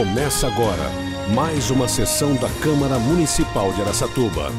Começa agora mais uma sessão da Câmara Municipal de Aracatuba.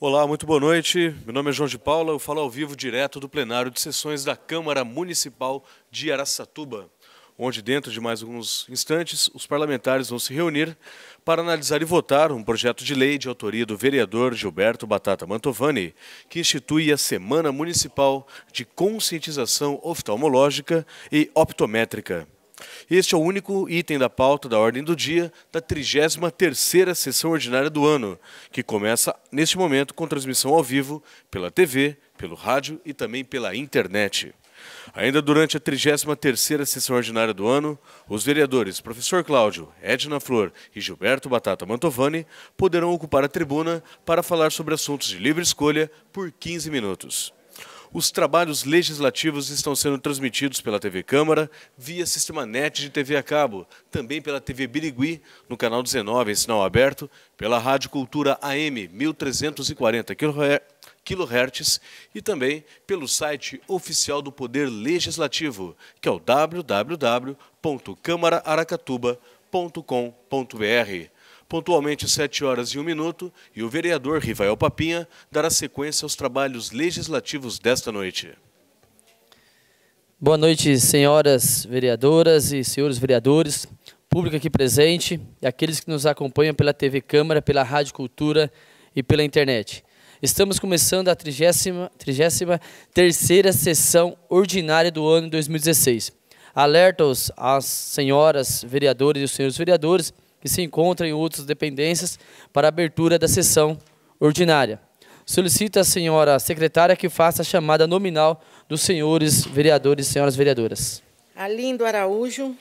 Olá, muito boa noite. Meu nome é João de Paula, eu falo ao vivo direto do plenário de sessões da Câmara Municipal de Araçatuba, onde dentro de mais alguns instantes os parlamentares vão se reunir para analisar e votar um projeto de lei de autoria do vereador Gilberto Batata Mantovani, que institui a Semana Municipal de Conscientização Oftalmológica e Optométrica. Este é o único item da pauta da ordem do dia da 33ª sessão ordinária do ano, que começa neste momento com transmissão ao vivo pela TV, pelo rádio e também pela internet. Ainda durante a 33ª sessão ordinária do ano, os vereadores Professor Cláudio, Edna Flor e Gilberto Batata Mantovani poderão ocupar a tribuna para falar sobre assuntos de livre escolha por 15 minutos os trabalhos legislativos estão sendo transmitidos pela TV Câmara, via sistema net de TV a cabo, também pela TV Birigui, no canal 19, em sinal aberto, pela Rádio Cultura AM 1340 kHz e também pelo site oficial do Poder Legislativo, que é o www.câmaraaracatuba.com.br. Pontualmente às 7 horas e 1 minuto, e o vereador Rivael Papinha dará sequência aos trabalhos legislativos desta noite. Boa noite, senhoras vereadoras e senhores vereadores, público aqui presente e aqueles que nos acompanham pela TV Câmara, pela Rádio Cultura e pela internet. Estamos começando a 33ª sessão ordinária do ano 2016. Alerta-os às senhoras vereadoras e os senhores vereadores que se encontra em outras dependências para abertura da sessão ordinária. Solicito à senhora secretária que faça a chamada nominal dos senhores vereadores e senhoras vereadoras. Alindo Araújo,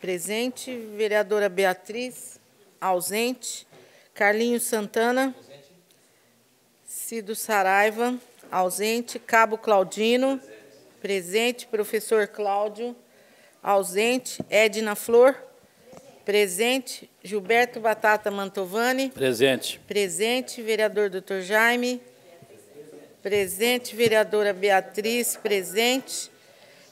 presente. Vereadora Beatriz, ausente. Carlinhos Santana, Cido Saraiva, ausente. Cabo Claudino, presente. Professor Cláudio, ausente. Edna Flor, presente. Presente. Gilberto Batata Mantovani. Presente. Presente. Vereador Dr. Jaime. Presente. Vereadora Beatriz. Presente.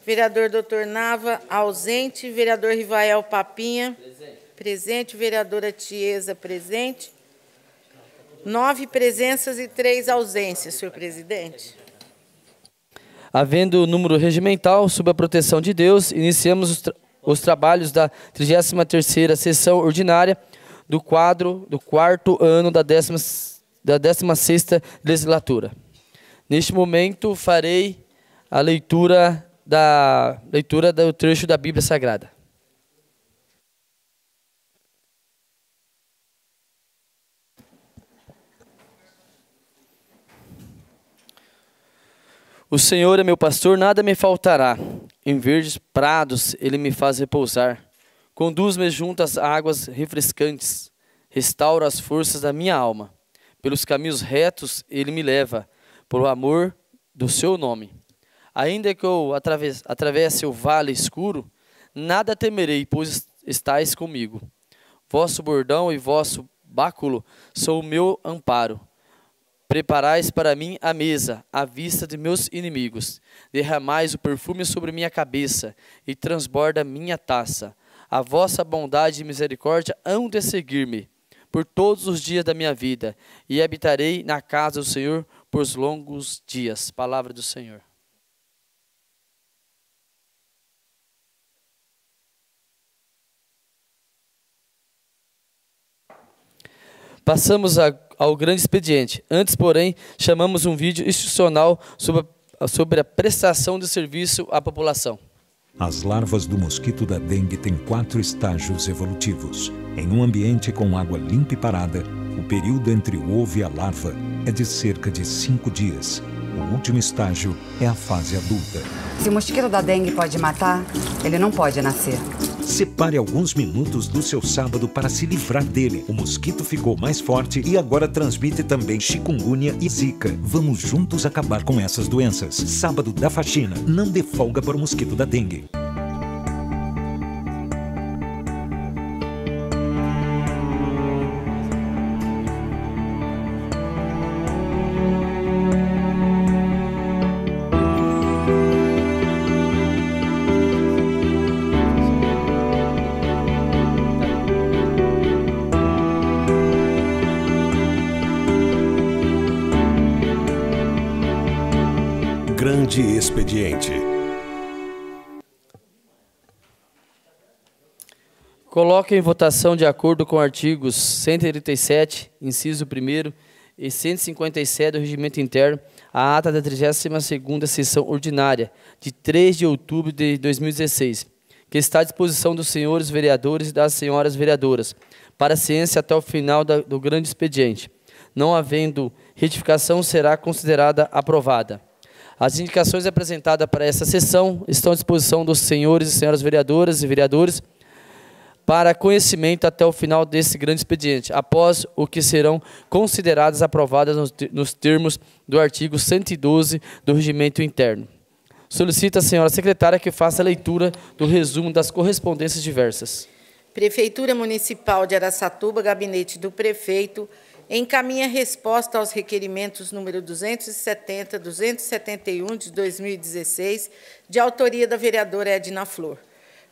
Vereador Dr. Nava. Ausente. Vereador Rivael Papinha. Presente. Presente. Vereadora Tiesa. Presente. Nove presenças e três ausências, senhor presidente. Havendo o número regimental, sob a proteção de Deus, iniciamos os, os trabalhos da 33ª sessão ordinária do quadro do quarto ano da 16 da 16 legislatura. Neste momento farei a leitura da leitura do trecho da Bíblia Sagrada. O Senhor é meu pastor, nada me faltará. Em verdes prados ele me faz repousar. Conduz-me junto às águas refrescantes. Restaura as forças da minha alma. Pelos caminhos retos ele me leva, por amor do seu nome. Ainda que eu atravesse o vale escuro, nada temerei, pois estáis comigo. Vosso bordão e vosso báculo são o meu amparo. Preparais para mim a mesa, à vista de meus inimigos. Derramais o perfume sobre minha cabeça e transborda minha taça. A vossa bondade e misericórdia hão de seguir-me por todos os dias da minha vida e habitarei na casa do Senhor por longos dias. Palavra do Senhor. Passamos a ao grande expediente. Antes, porém, chamamos um vídeo institucional sobre a, sobre a prestação de serviço à população. As larvas do mosquito da dengue têm quatro estágios evolutivos. Em um ambiente com água limpa e parada, o período entre o ovo e a larva é de cerca de cinco dias. O último estágio é a fase adulta. Se o mosquito da dengue pode matar, ele não pode nascer. Separe alguns minutos do seu sábado para se livrar dele. O mosquito ficou mais forte e agora transmite também chikungunya e zika. Vamos juntos acabar com essas doenças. Sábado da faxina. Não dê folga para o mosquito da dengue. coloco em votação, de acordo com artigos 137, inciso 1 e 157 do Regimento Interno, a ata da 32ª Sessão Ordinária, de 3 de outubro de 2016, que está à disposição dos senhores vereadores e das senhoras vereadoras, para ciência até o final do grande expediente. Não havendo retificação, será considerada aprovada. As indicações apresentadas para esta sessão estão à disposição dos senhores e senhoras vereadoras e vereadores, para conhecimento até o final desse grande expediente, após o que serão consideradas aprovadas nos termos do artigo 112 do Regimento Interno. Solicita a senhora secretária que faça a leitura do resumo das correspondências diversas. Prefeitura Municipal de Araçatuba, gabinete do prefeito, encaminha resposta aos requerimentos número 270, 271 de 2016, de autoria da vereadora Edna Flor.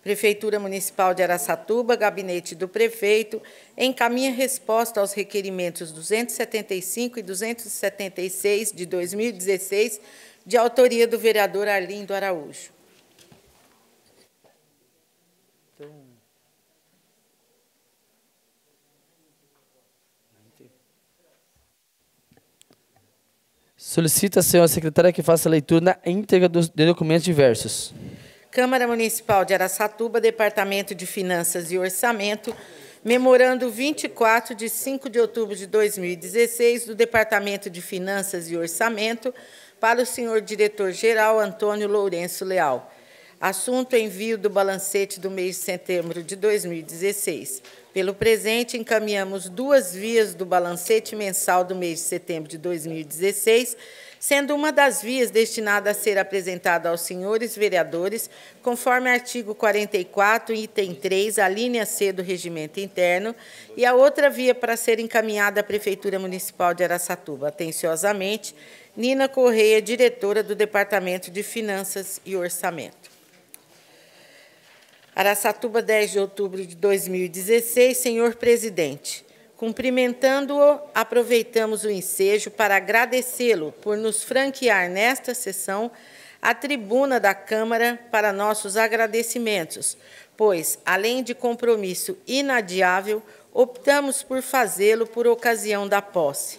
Prefeitura Municipal de Araçatuba, gabinete do prefeito, encaminha resposta aos requerimentos 275 e 276 de 2016, de autoria do vereador Arlindo Araújo. Solicita a senhora secretária que faça a leitura na íntegra dos documentos diversos. Câmara Municipal de Araçatuba, Departamento de Finanças e Orçamento, memorando 24 de 5 de outubro de 2016 do Departamento de Finanças e Orçamento para o senhor diretor-geral Antônio Lourenço Leal. Assunto envio do balancete do mês de setembro de 2016. Pelo presente, encaminhamos duas vias do balancete mensal do mês de setembro de 2016 sendo uma das vias destinada a ser apresentada aos senhores vereadores, conforme artigo 44, item 3, a linha C do regimento interno, e a outra via para ser encaminhada à Prefeitura Municipal de Araçatuba. Atenciosamente, Nina Correia, diretora do Departamento de Finanças e Orçamento. Araçatuba, 10 de outubro de 2016, senhor presidente. Cumprimentando-o, aproveitamos o ensejo para agradecê-lo por nos franquear nesta sessão a tribuna da Câmara para nossos agradecimentos, pois, além de compromisso inadiável, optamos por fazê-lo por ocasião da posse.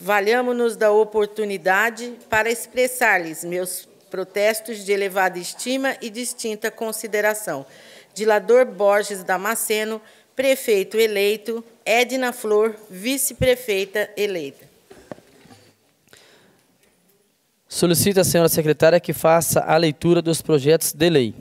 Valhamos-nos da oportunidade para expressar-lhes meus protestos de elevada estima e distinta consideração. Dilador Borges Damasceno, prefeito eleito Edna Flor, vice-prefeita eleita. Solicito à senhora secretária que faça a leitura dos projetos de lei.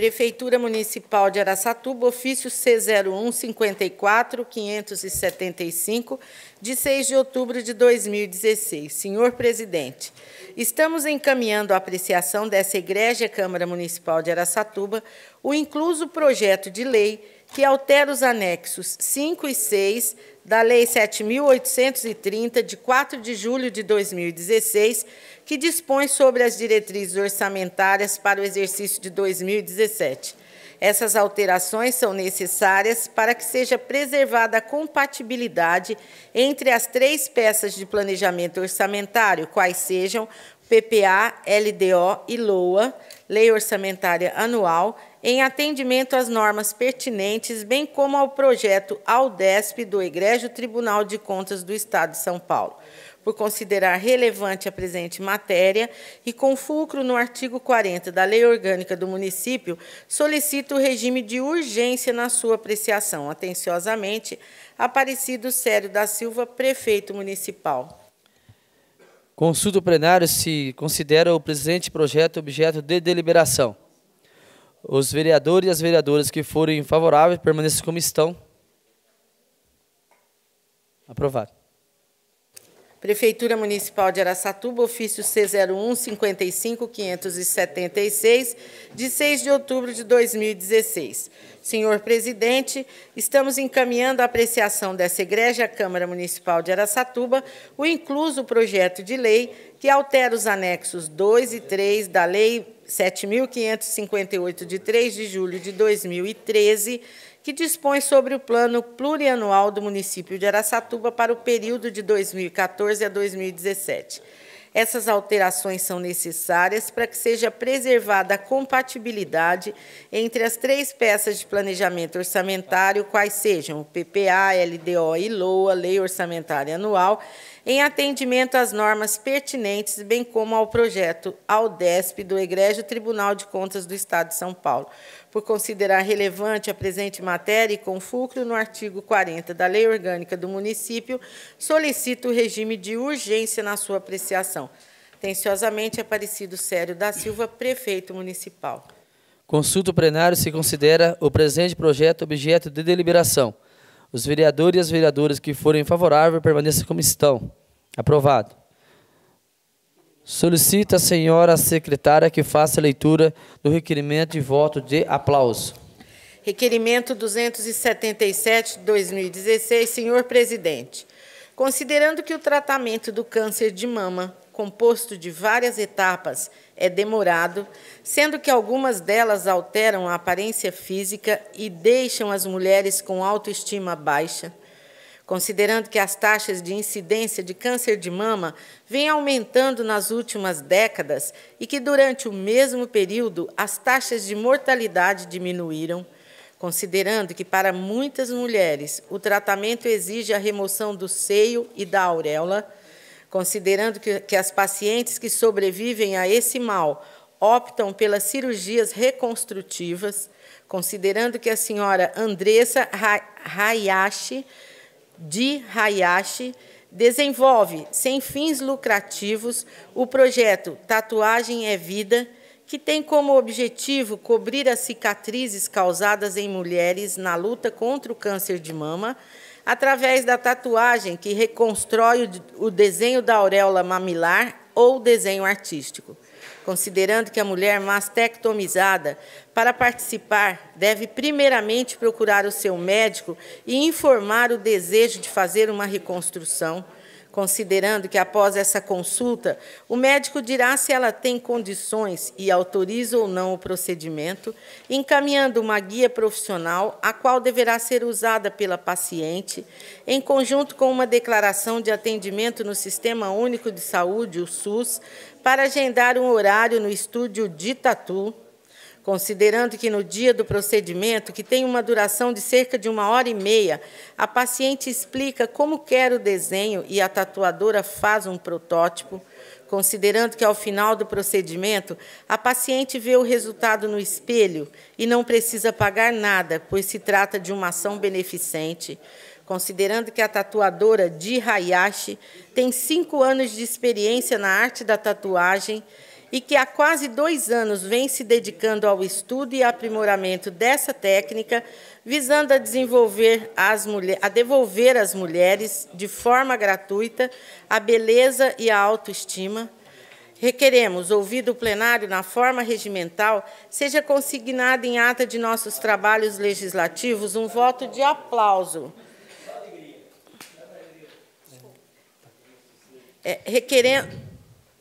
Prefeitura Municipal de Araçatuba, ofício C01-54-575, de 6 de outubro de 2016. Senhor Presidente, estamos encaminhando a apreciação dessa Igreja Câmara Municipal de Araçatuba o incluso projeto de lei que altera os anexos 5 e 6 da Lei 7.830, de 4 de julho de 2016, que dispõe sobre as diretrizes orçamentárias para o exercício de 2017. Essas alterações são necessárias para que seja preservada a compatibilidade entre as três peças de planejamento orçamentário, quais sejam PPA, LDO e LOA, Lei Orçamentária Anual, em atendimento às normas pertinentes, bem como ao projeto Aldesp do Egrégio Tribunal de Contas do Estado de São Paulo, por considerar relevante a presente matéria e, com fulcro no artigo 40 da Lei Orgânica do Município, solicito o regime de urgência na sua apreciação. Atenciosamente, Aparecido Sério da Silva, Prefeito Municipal. Consulta o plenário se considera o presente projeto objeto de deliberação. Os vereadores e as vereadoras que forem favoráveis permaneçam como estão. Aprovado. Prefeitura Municipal de Aracatuba, ofício c 01 55576 de 6 de outubro de 2016. Senhor presidente, estamos encaminhando a apreciação dessa Igreja Câmara Municipal de Aracatuba, o incluso projeto de lei que altera os anexos 2 e 3 da Lei 7.558, de 3 de julho de 2013, que dispõe sobre o Plano Plurianual do município de Araçatuba para o período de 2014 a 2017. Essas alterações são necessárias para que seja preservada a compatibilidade entre as três peças de planejamento orçamentário, quais sejam o PPA, LDO e LOA, Lei Orçamentária Anual, em atendimento às normas pertinentes, bem como ao projeto Aldesp do Egrégio Tribunal de Contas do Estado de São Paulo, por considerar relevante a presente matéria e com fulcro no artigo 40 da Lei Orgânica do Município, solicito o regime de urgência na sua apreciação. Tenciosamente Aparecido Sério da Silva, Prefeito Municipal. Consulta plenário se considera o presente projeto objeto de deliberação os vereadores e as vereadoras que forem favoráveis permaneçam como estão. Aprovado. Solicita a senhora secretária que faça a leitura do requerimento de voto de aplauso. Requerimento 277/2016, senhor presidente. Considerando que o tratamento do câncer de mama composto de várias etapas, é demorado, sendo que algumas delas alteram a aparência física e deixam as mulheres com autoestima baixa. Considerando que as taxas de incidência de câncer de mama vêm aumentando nas últimas décadas e que, durante o mesmo período, as taxas de mortalidade diminuíram, considerando que, para muitas mulheres, o tratamento exige a remoção do seio e da auréola considerando que, que as pacientes que sobrevivem a esse mal optam pelas cirurgias reconstrutivas, considerando que a senhora Andressa Hayashi, de Hayashi, desenvolve, sem fins lucrativos, o projeto Tatuagem é Vida, que tem como objetivo cobrir as cicatrizes causadas em mulheres na luta contra o câncer de mama através da tatuagem que reconstrói o desenho da auréola mamilar ou desenho artístico, considerando que a mulher mastectomizada, para participar, deve primeiramente procurar o seu médico e informar o desejo de fazer uma reconstrução considerando que após essa consulta, o médico dirá se ela tem condições e autoriza ou não o procedimento, encaminhando uma guia profissional, a qual deverá ser usada pela paciente, em conjunto com uma declaração de atendimento no Sistema Único de Saúde, o SUS, para agendar um horário no estúdio de Tatu Considerando que no dia do procedimento, que tem uma duração de cerca de uma hora e meia, a paciente explica como quer o desenho e a tatuadora faz um protótipo, considerando que ao final do procedimento a paciente vê o resultado no espelho e não precisa pagar nada, pois se trata de uma ação beneficente. Considerando que a tatuadora de Hayashi tem cinco anos de experiência na arte da tatuagem, e que há quase dois anos vem se dedicando ao estudo e aprimoramento dessa técnica, visando a desenvolver as mulheres, a devolver às mulheres de forma gratuita a beleza e a autoestima. Requeremos, ouvido o plenário na forma regimental, seja consignado em ata de nossos trabalhos legislativos um voto de aplauso. É, requerendo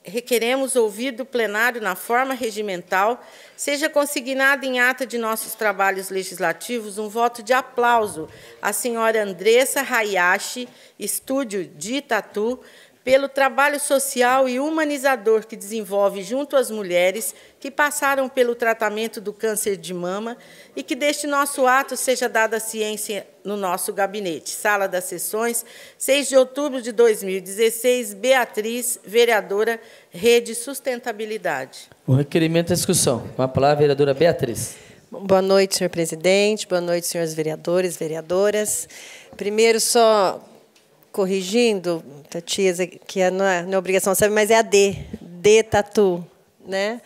requeremos ouvir do plenário na forma regimental, seja consignado em ata de nossos trabalhos legislativos um voto de aplauso à senhora Andressa Hayashi, estúdio de Itatu, pelo trabalho social e humanizador que desenvolve junto às mulheres que passaram pelo tratamento do câncer de mama e que deste nosso ato seja dada a ciência no nosso gabinete. Sala das Sessões, 6 de outubro de 2016, Beatriz, vereadora, Rede Sustentabilidade. O requerimento à discussão. Com a palavra, vereadora Beatriz. Boa noite, senhor presidente. Boa noite, senhores vereadores, vereadoras. Primeiro, só corrigindo, Tatias, tá, que é, não, é, não é obrigação, sabe, mas é a D, D tatu, né?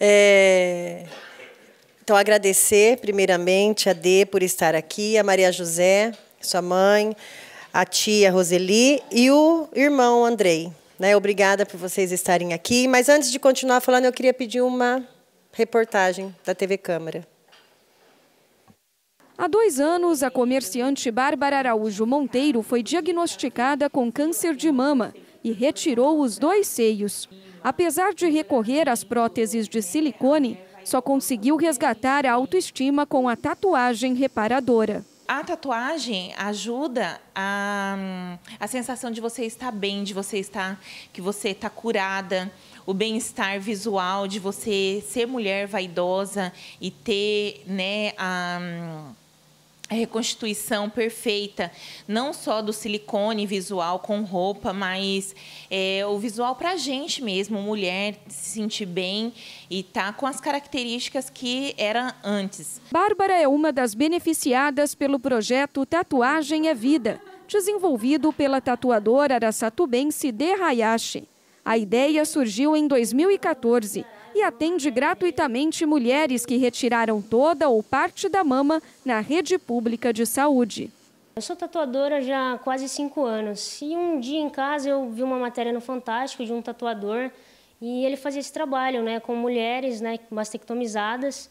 É... Então, agradecer, primeiramente, a D por estar aqui, a Maria José, sua mãe, a tia Roseli e o irmão Andrei. Né? Obrigada por vocês estarem aqui. Mas, antes de continuar falando, eu queria pedir uma reportagem da TV Câmara. Há dois anos, a comerciante Bárbara Araújo Monteiro foi diagnosticada com câncer de mama e retirou os dois seios. Apesar de recorrer às próteses de silicone, só conseguiu resgatar a autoestima com a tatuagem reparadora. A tatuagem ajuda a, hum, a sensação de você estar bem, de você estar que você está curada, o bem-estar visual de você ser mulher vaidosa e ter, né, a hum, reconstituição perfeita, não só do silicone visual com roupa, mas é, o visual para a gente mesmo, mulher, se sentir bem e tá com as características que era antes. Bárbara é uma das beneficiadas pelo projeto Tatuagem é Vida, desenvolvido pela tatuadora araçatubense de Hayashi. A ideia surgiu em 2014 e atende gratuitamente mulheres que retiraram toda ou parte da mama na rede pública de saúde. Eu sou tatuadora já há quase cinco anos e um dia em casa eu vi uma matéria no Fantástico de um tatuador e ele fazia esse trabalho né, com mulheres né, mastectomizadas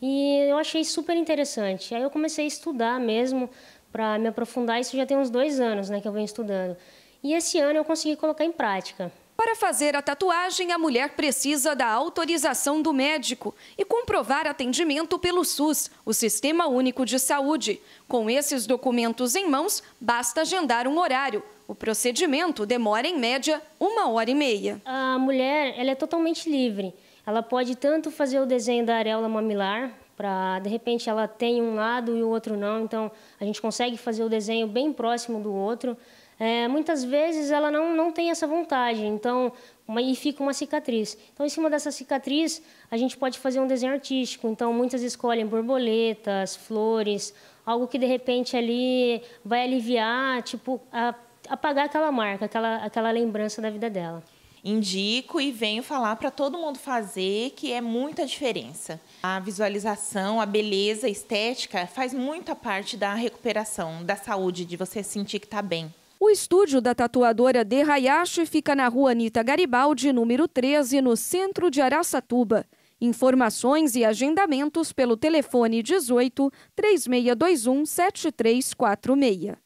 e eu achei super interessante. Aí eu comecei a estudar mesmo para me aprofundar, isso já tem uns dois anos né, que eu venho estudando. E esse ano eu consegui colocar em prática. Para fazer a tatuagem, a mulher precisa da autorização do médico e comprovar atendimento pelo SUS, o Sistema Único de Saúde. Com esses documentos em mãos, basta agendar um horário. O procedimento demora, em média, uma hora e meia. A mulher ela é totalmente livre. Ela pode tanto fazer o desenho da areola mamilar, para de repente ela tem um lado e o outro não, então a gente consegue fazer o desenho bem próximo do outro é, muitas vezes ela não, não tem essa vontade, então, uma, e fica uma cicatriz. Então, em cima dessa cicatriz, a gente pode fazer um desenho artístico. Então, muitas escolhem borboletas, flores, algo que de repente ali vai aliviar, tipo, a, apagar aquela marca, aquela, aquela lembrança da vida dela indico e venho falar para todo mundo fazer, que é muita diferença. A visualização, a beleza a estética faz muita parte da recuperação, da saúde, de você sentir que está bem. O estúdio da tatuadora de Hayashi fica na rua Anitta Garibaldi, número 13, no centro de Araçatuba. Informações e agendamentos pelo telefone 18 3621 7346.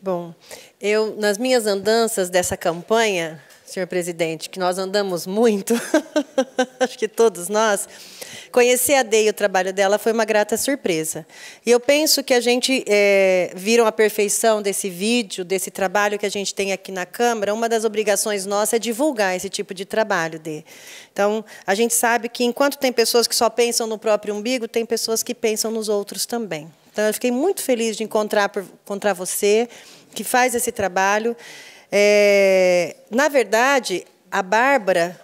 Bom, eu nas minhas andanças dessa campanha, senhor presidente, que nós andamos muito, acho que todos nós, conhecer a Dei e o trabalho dela foi uma grata surpresa. E eu penso que a gente é, viram a perfeição desse vídeo, desse trabalho que a gente tem aqui na Câmara. Uma das obrigações nossas é divulgar esse tipo de trabalho, Dei. Então, a gente sabe que enquanto tem pessoas que só pensam no próprio umbigo, tem pessoas que pensam nos outros também. Então, eu fiquei muito feliz de encontrar, encontrar você, que faz esse trabalho. É, na verdade, a Bárbara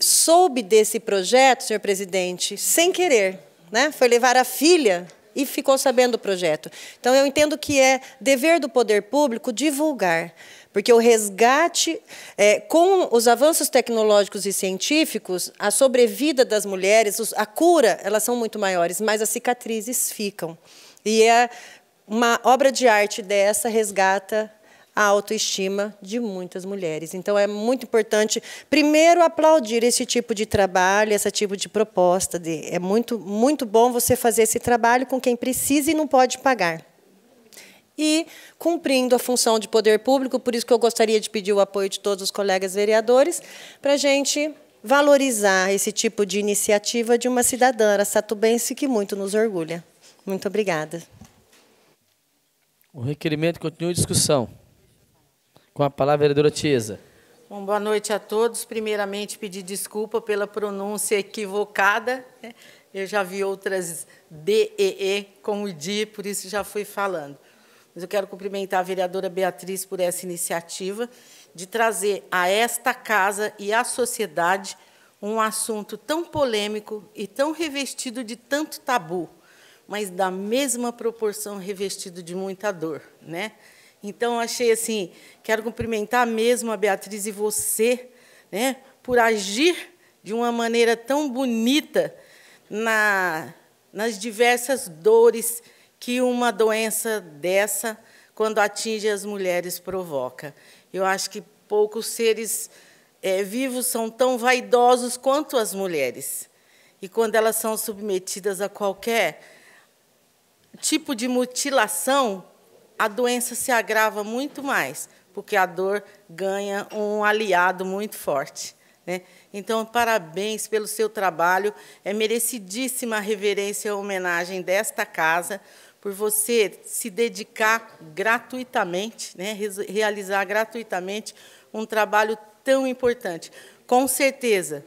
soube desse projeto, senhor presidente, sem querer. Né? Foi levar a filha e ficou sabendo do projeto. Então, eu entendo que é dever do poder público divulgar, porque o resgate, é, com os avanços tecnológicos e científicos, a sobrevida das mulheres, a cura, elas são muito maiores, mas as cicatrizes ficam. E é uma obra de arte dessa resgata a autoestima de muitas mulheres. Então, é muito importante, primeiro, aplaudir esse tipo de trabalho, esse tipo de proposta. De, é muito, muito bom você fazer esse trabalho com quem precisa e não pode pagar. E cumprindo a função de poder público, por isso que eu gostaria de pedir o apoio de todos os colegas vereadores, para a gente valorizar esse tipo de iniciativa de uma cidadã satubense que muito nos orgulha. Muito obrigada. O requerimento continua em discussão. Com a palavra, vereadora Tiesa. Bom, boa noite a todos. Primeiramente, pedir desculpa pela pronúncia equivocada. Né? Eu já vi outras DEE com o DI, por isso já fui falando. Mas eu quero cumprimentar a vereadora Beatriz por essa iniciativa de trazer a esta casa e à sociedade um assunto tão polêmico e tão revestido de tanto tabu, mas da mesma proporção revestido de muita dor, né? Então, achei assim, quero cumprimentar mesmo a Beatriz e você, né, por agir de uma maneira tão bonita na, nas diversas dores que uma doença dessa, quando atinge as mulheres, provoca. Eu acho que poucos seres é, vivos são tão vaidosos quanto as mulheres. E quando elas são submetidas a qualquer tipo de mutilação, a doença se agrava muito mais, porque a dor ganha um aliado muito forte. Né? Então, parabéns pelo seu trabalho. É merecidíssima a reverência e a homenagem desta casa por você se dedicar gratuitamente, né? realizar gratuitamente um trabalho tão importante. Com certeza,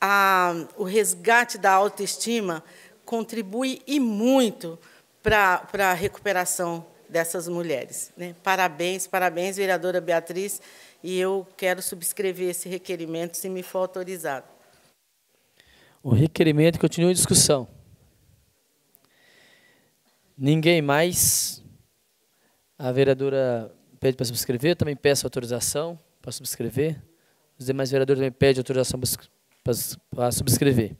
a, o resgate da autoestima contribui e muito para a recuperação dessas mulheres. Né? Parabéns, parabéns, vereadora Beatriz, e eu quero subscrever esse requerimento se me for autorizado. O requerimento continua em discussão. Ninguém mais. A vereadora pede para subscrever, eu também peço autorização para subscrever. Os demais vereadores também pedem autorização para subscrever.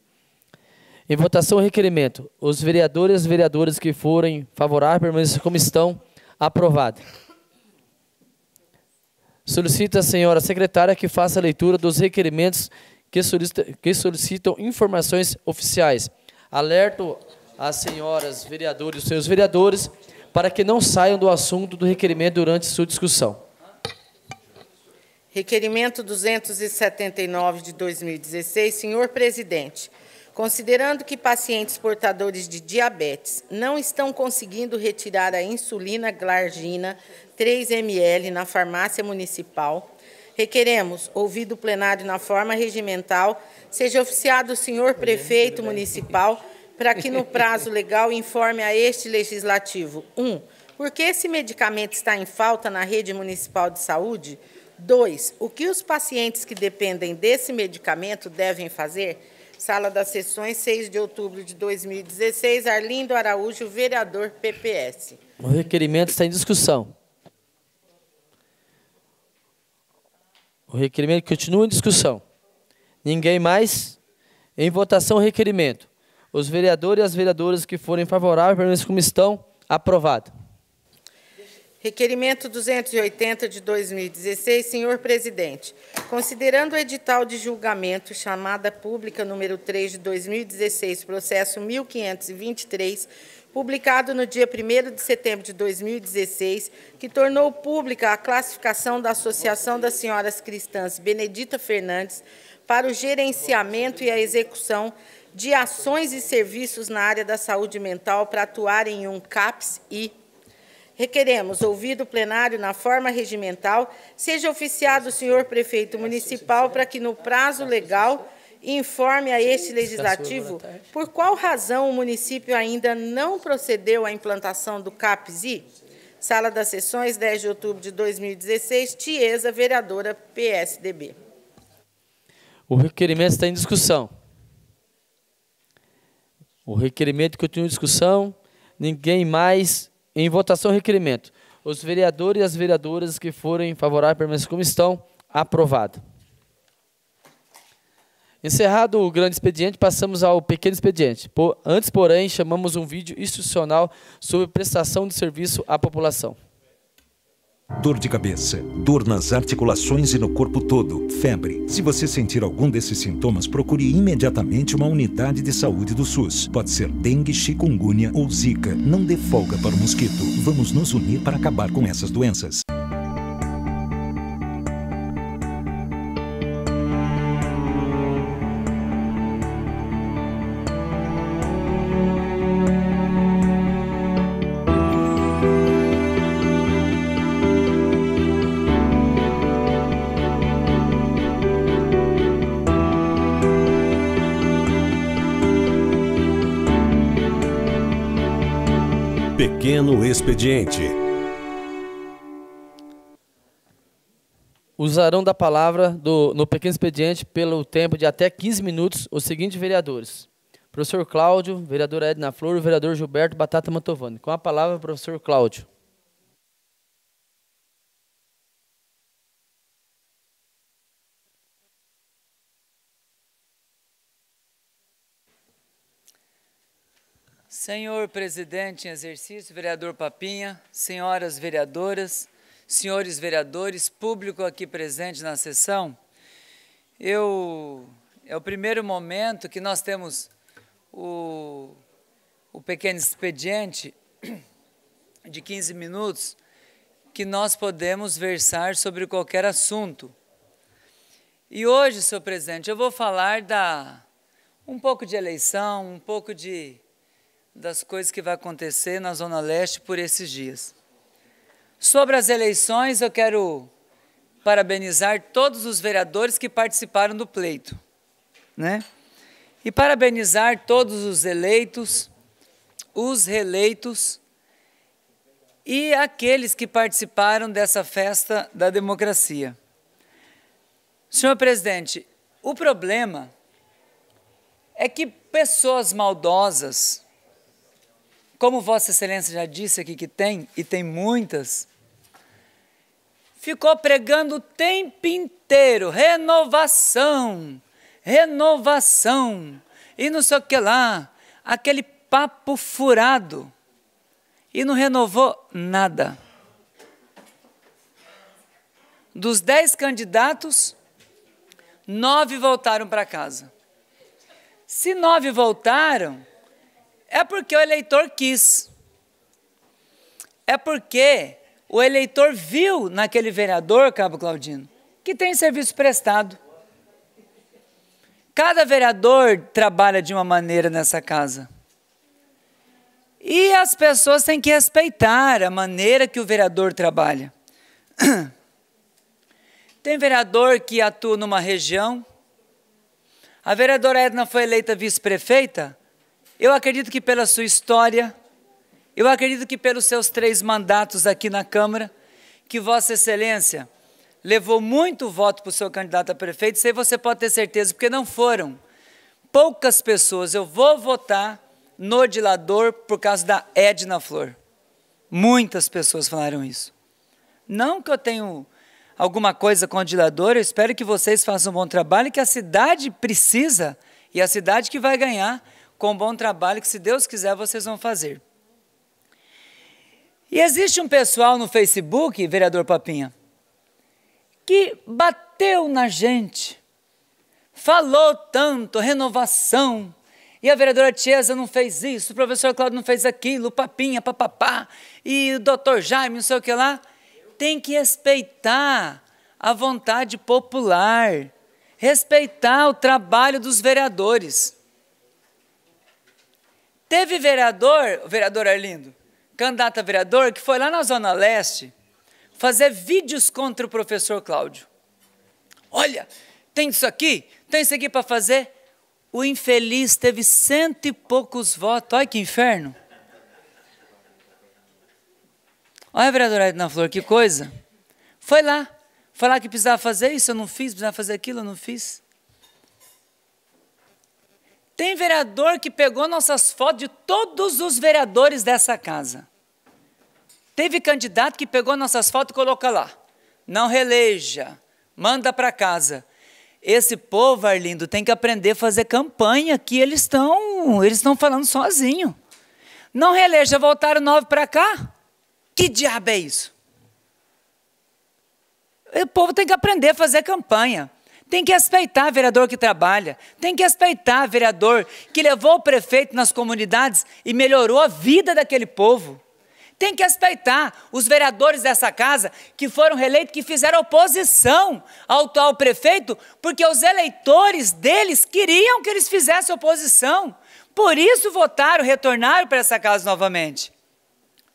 Em votação, o requerimento. Os vereadores e vereadoras que forem favoráveis permaneçam como estão. Aprovado. Solicita a senhora secretária que faça a leitura dos requerimentos que, solicita, que solicitam informações oficiais. Alerto as senhoras vereadoras e os senhores vereadores para que não saiam do assunto do requerimento durante sua discussão. Requerimento 279 de 2016, senhor presidente. Considerando que pacientes portadores de diabetes não estão conseguindo retirar a insulina glargina 3 ml na farmácia municipal, requeremos, ouvido o plenário na forma regimental, seja oficiado o senhor prefeito municipal para que, no prazo legal, informe a este legislativo: 1. Um, por que esse medicamento está em falta na rede municipal de saúde? 2. O que os pacientes que dependem desse medicamento devem fazer? Sala das Sessões, 6 de outubro de 2016, Arlindo Araújo, vereador PPS. O requerimento está em discussão. O requerimento continua em discussão. Ninguém mais? Em votação, o requerimento. Os vereadores e as vereadoras que forem favoráveis permaneçam como estão. Aprovado. Requerimento 280 de 2016, senhor presidente. Considerando o edital de julgamento chamada pública número 3 de 2016, processo 1523, publicado no dia 1 de setembro de 2016, que tornou pública a classificação da Associação das Senhoras Cristãs Benedita Fernandes para o gerenciamento e a execução de ações e serviços na área da saúde mental para atuar em um CAPS e Requeremos, ouvido o plenário na forma regimental, seja oficiado o senhor prefeito municipal para que, no prazo legal, informe a este legislativo por qual razão o município ainda não procedeu à implantação do CAPSI. Sala das Sessões, 10 de outubro de 2016, Tiesa, vereadora PSDB. O requerimento está em discussão. O requerimento continua em discussão. Ninguém mais em votação, requerimento. Os vereadores e as vereadoras que forem favoráveis permaneçam como estão. Aprovado. Encerrado o grande expediente, passamos ao pequeno expediente. Antes, porém, chamamos um vídeo institucional sobre prestação de serviço à população. Dor de cabeça, dor nas articulações e no corpo todo, febre. Se você sentir algum desses sintomas, procure imediatamente uma unidade de saúde do SUS. Pode ser dengue, chikungunya ou zika. Não dê folga para o mosquito. Vamos nos unir para acabar com essas doenças. no expediente. Usarão da palavra do, no pequeno expediente pelo tempo de até 15 minutos os seguintes vereadores. Professor Cláudio, vereadora Edna Flor, vereador Gilberto Batata Mantovani. Com a palavra, professor Cláudio. Senhor presidente em exercício, vereador Papinha, senhoras vereadoras, senhores vereadores, público aqui presente na sessão, eu é o primeiro momento que nós temos o, o pequeno expediente de 15 minutos que nós podemos versar sobre qualquer assunto. E hoje, senhor presidente, eu vou falar da um pouco de eleição, um pouco de das coisas que vai acontecer na Zona Leste por esses dias. Sobre as eleições, eu quero parabenizar todos os vereadores que participaram do pleito, né? E parabenizar todos os eleitos, os reeleitos e aqueles que participaram dessa festa da democracia. Senhor presidente, o problema é que pessoas maldosas como Vossa Excelência já disse aqui que tem, e tem muitas, ficou pregando o tempo inteiro: renovação, renovação, e não sei o que lá, aquele papo furado, e não renovou nada. Dos dez candidatos, nove voltaram para casa. Se nove voltaram, é porque o eleitor quis. É porque o eleitor viu naquele vereador, Cabo Claudino, que tem serviço prestado. Cada vereador trabalha de uma maneira nessa casa. E as pessoas têm que respeitar a maneira que o vereador trabalha. Tem vereador que atua numa região. A vereadora Edna foi eleita vice-prefeita eu acredito que pela sua história, eu acredito que pelos seus três mandatos aqui na Câmara, que Vossa Excelência levou muito voto para o seu candidato a prefeito, isso aí você pode ter certeza, porque não foram poucas pessoas. Eu vou votar no dilador por causa da Edna Flor. Muitas pessoas falaram isso. Não que eu tenho alguma coisa com o dilador, eu espero que vocês façam um bom trabalho, que a cidade precisa e a cidade que vai ganhar com bom trabalho que, se Deus quiser, vocês vão fazer. E existe um pessoal no Facebook, vereador Papinha, que bateu na gente, falou tanto, renovação, e a vereadora Tiesa não fez isso, o professor Cláudio não fez aquilo, o Papinha, papapá, e o doutor Jaime, não sei o que lá. Tem que respeitar a vontade popular, respeitar o trabalho dos vereadores. Teve vereador, o vereador Arlindo, candidato a vereador, que foi lá na Zona Leste fazer vídeos contra o professor Cláudio. Olha, tem isso aqui, tem isso aqui para fazer. O infeliz teve cento e poucos votos. Olha que inferno. Olha, vereador Edna Flor, que coisa. Foi lá. Foi lá que precisava fazer isso, eu não fiz, precisava fazer aquilo, eu não fiz. Tem vereador que pegou nossas fotos de todos os vereadores dessa casa. Teve candidato que pegou nossas fotos e coloca lá. Não releja, manda para casa. Esse povo, Arlindo, tem que aprender a fazer campanha, que eles estão eles estão falando sozinho. Não releja, voltaram nove para cá? Que diabo é isso? O povo tem que aprender a fazer campanha. Tem que respeitar vereador que trabalha, tem que respeitar vereador que levou o prefeito nas comunidades e melhorou a vida daquele povo. Tem que respeitar os vereadores dessa casa que foram reeleitos, que fizeram oposição ao atual prefeito, porque os eleitores deles queriam que eles fizessem oposição. Por isso votaram, retornaram para essa casa novamente.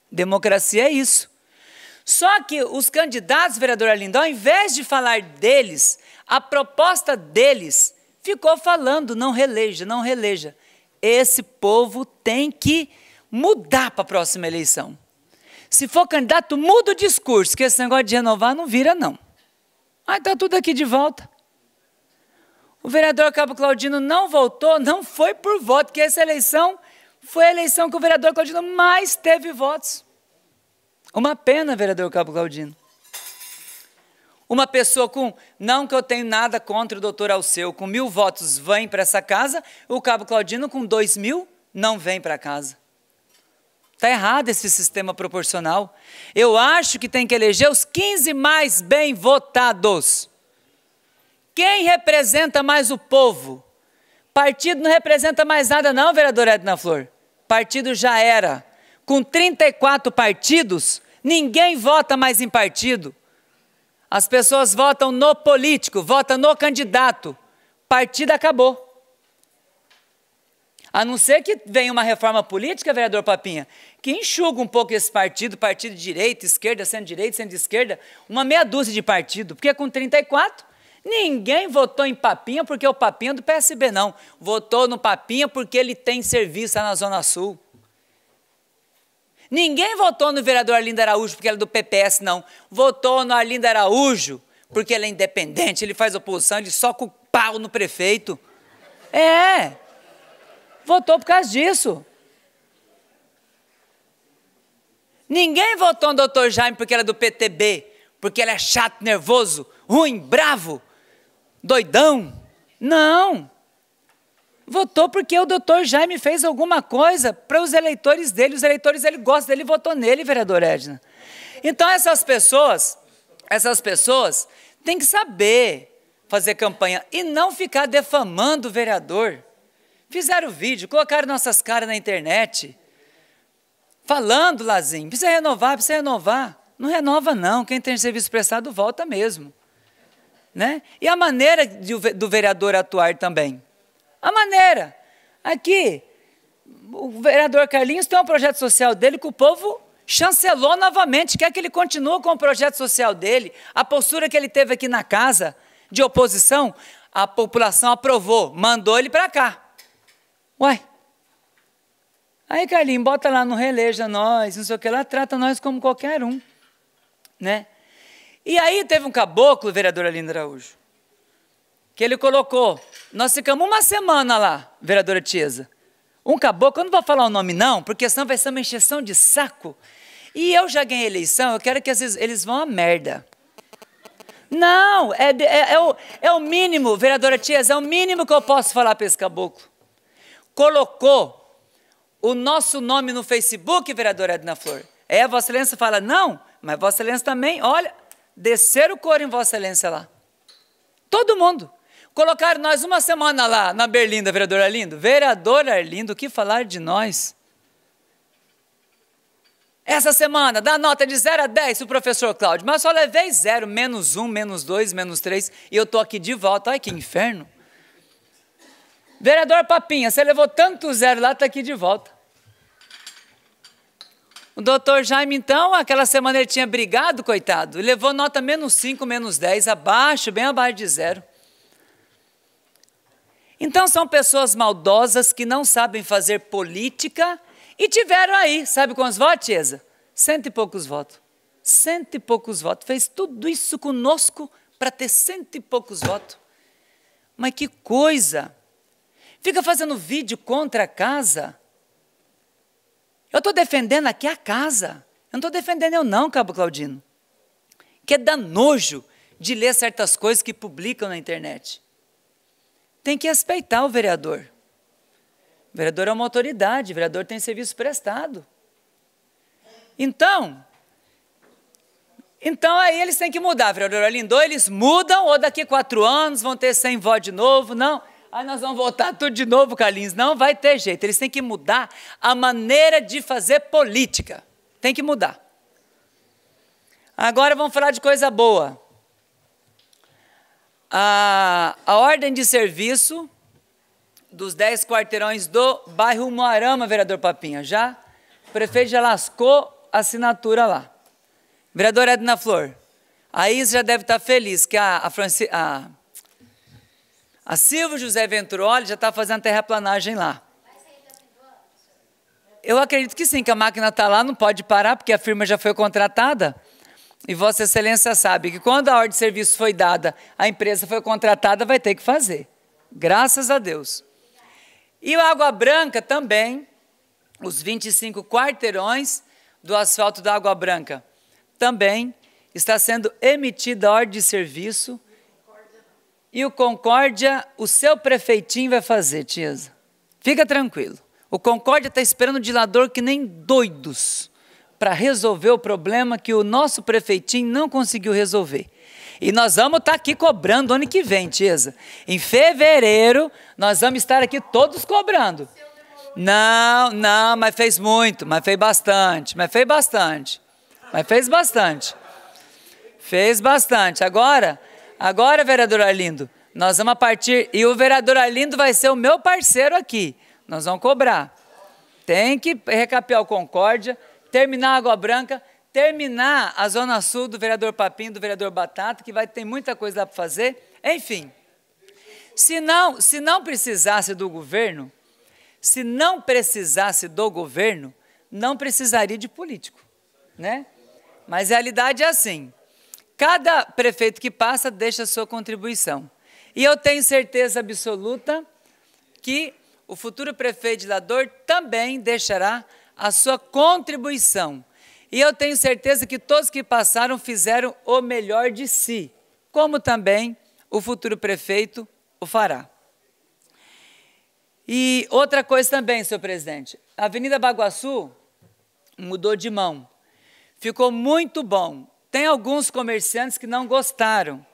Democracia é isso. Só que os candidatos, vereador Alindão, ao invés de falar deles, a proposta deles ficou falando: não releja, não releja. Esse povo tem que mudar para a próxima eleição. Se for candidato, muda o discurso, que esse negócio de renovar não vira, não. Aí está tudo aqui de volta. O vereador Cabo Claudino não voltou, não foi por voto, porque essa eleição foi a eleição que o vereador Claudino mais teve votos. Uma pena, vereador Cabo Claudino. Uma pessoa com, não que eu tenho nada contra o doutor Alceu, com mil votos vem para essa casa, o Cabo Claudino com dois mil não vem para casa. Está errado esse sistema proporcional. Eu acho que tem que eleger os 15 mais bem votados. Quem representa mais o povo? Partido não representa mais nada, não, vereador Edna Flor. Partido já era. Com 34 partidos, ninguém vota mais em partido. As pessoas votam no político, votam no candidato. Partida acabou. A não ser que venha uma reforma política, vereador Papinha, que enxuga um pouco esse partido, partido de direita, esquerda, centro-direita, centro-esquerda, uma meia dúzia de partido. Porque com 34, ninguém votou em Papinha porque o Papinha é do PSB, não. Votou no Papinha porque ele tem serviço lá na Zona Sul. Ninguém votou no vereador Arlindo Araújo porque ela é do PPS, não. Votou no Arlindo Araújo porque ele é independente, ele faz oposição, ele soca o pau no prefeito. É. Votou por causa disso. Ninguém votou no doutor Jaime porque ela é do PTB, porque ele é chato, nervoso, ruim, bravo, doidão. Não votou porque o doutor Jaime fez alguma coisa para os eleitores dele. Os eleitores dele gostam dele e votou nele, vereador Edna. Então essas pessoas, essas pessoas têm que saber fazer campanha e não ficar defamando o vereador. Fizeram vídeo, colocaram nossas caras na internet, falando, Lazinho, precisa renovar, precisa renovar. Não renova, não. Quem tem serviço prestado volta mesmo. Né? E a maneira de, do vereador atuar também. A maneira. Aqui, o vereador Carlinhos tem um projeto social dele que o povo chancelou novamente, quer que ele continue com o projeto social dele, a postura que ele teve aqui na casa de oposição, a população aprovou, mandou ele para cá. Uai. Aí, Carlinhos, bota lá, no releja nós, não sei o que, lá trata nós como qualquer um, né? E aí teve um caboclo, vereador Aline Araújo, que ele colocou nós ficamos uma semana lá, vereadora Tiesa. Um caboclo, eu não vou falar o nome não, porque senão vai ser uma encheção de saco. E eu já ganhei eleição, eu quero que eles, eles vão à merda. Não, é, é, é, o, é o mínimo, vereadora Tiesa, é o mínimo que eu posso falar para esse caboclo. Colocou o nosso nome no Facebook, vereadora Edna Flor. É, Vossa Excelência fala, não, mas Vossa Excelência também, olha, descer o coro em Vossa Excelência lá. Todo mundo. Colocaram nós uma semana lá na Berlinda, vereador Arlindo. Vereador Arlindo, o que falar de nós? Essa semana, dá nota de 0 a 10 o professor Cláudio, mas só levei 0, menos 1, menos 2, menos 3, e eu estou aqui de volta. Ai, que inferno. Vereador Papinha, você levou tanto zero lá, está aqui de volta. O doutor Jaime, então, aquela semana ele tinha brigado, coitado, levou nota menos 5, menos 10, abaixo, bem abaixo de zero. Então são pessoas maldosas que não sabem fazer política e tiveram aí, sabe quantos votos, Tiesa? Cento e poucos votos. Cento e poucos votos. Fez tudo isso conosco para ter cento e poucos votos. Mas que coisa! Fica fazendo vídeo contra a casa. Eu estou defendendo aqui a casa. Eu não estou defendendo eu não, Cabo Claudino. Que é nojo de ler certas coisas que publicam na internet tem que respeitar o vereador. O vereador é uma autoridade, o vereador tem serviço prestado. Então, então aí eles têm que mudar, vereador Lindou, eles mudam, ou daqui quatro anos vão ter 100 votos de novo, não. Aí nós vamos voltar tudo de novo, Carlinhos. Não vai ter jeito. Eles têm que mudar a maneira de fazer política. Tem que mudar. Agora vamos falar de coisa boa a, a ordem de serviço dos 10 quarteirões do bairro Moarama, vereador Papinha, já? O prefeito já lascou a assinatura lá. Vereador Edna Flor, a Isa já deve estar tá feliz que a, a, Franci, a, a Silvio José Venturoli já está fazendo terraplanagem lá. Eu acredito que sim, que a máquina está lá, não pode parar, porque a firma já foi contratada. E Vossa Excelência sabe que quando a ordem de serviço foi dada, a empresa foi contratada, vai ter que fazer. Graças a Deus. E a Água Branca também, os 25 quarteirões do asfalto da Água Branca, também está sendo emitida a ordem de serviço. E o Concórdia, o seu prefeitinho vai fazer, Tiesa. Fica tranquilo. O Concórdia está esperando o dilador que nem doidos para resolver o problema que o nosso prefeitinho não conseguiu resolver. E nós vamos estar tá aqui cobrando ano que vem, Tiesa. Em fevereiro, nós vamos estar aqui todos cobrando. Não, não, mas fez muito, mas fez bastante, mas fez bastante. Mas fez bastante. Fez bastante. Agora, agora, vereador Arlindo, nós vamos partir. E o vereador Arlindo vai ser o meu parceiro aqui. Nós vamos cobrar. Tem que recapear o Concórdia terminar a Água Branca, terminar a Zona Sul do vereador Papinho, do vereador Batata, que vai ter muita coisa lá para fazer. Enfim, se não, se não precisasse do governo, se não precisasse do governo, não precisaria de político, né? Mas a realidade é assim, cada prefeito que passa deixa a sua contribuição. E eu tenho certeza absoluta que o futuro prefeito de Lador também deixará a sua contribuição. E eu tenho certeza que todos que passaram fizeram o melhor de si, como também o futuro prefeito o fará. E outra coisa também, senhor presidente, a Avenida Baguaçu mudou de mão. Ficou muito bom. Tem alguns comerciantes que não gostaram.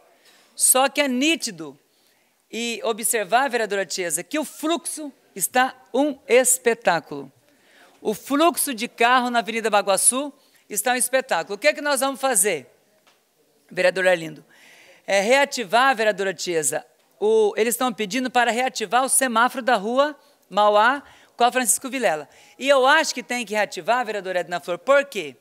Só que é nítido e observar, vereadora Tiesa, que o fluxo está um espetáculo o fluxo de carro na Avenida Baguaçu está um espetáculo. O que é que nós vamos fazer, vereador Arlindo? É reativar, vereadora Tiesa, o, eles estão pedindo para reativar o semáforo da rua Mauá com a Francisco Vilela. E eu acho que tem que reativar, vereadora Edna Flor, por quê?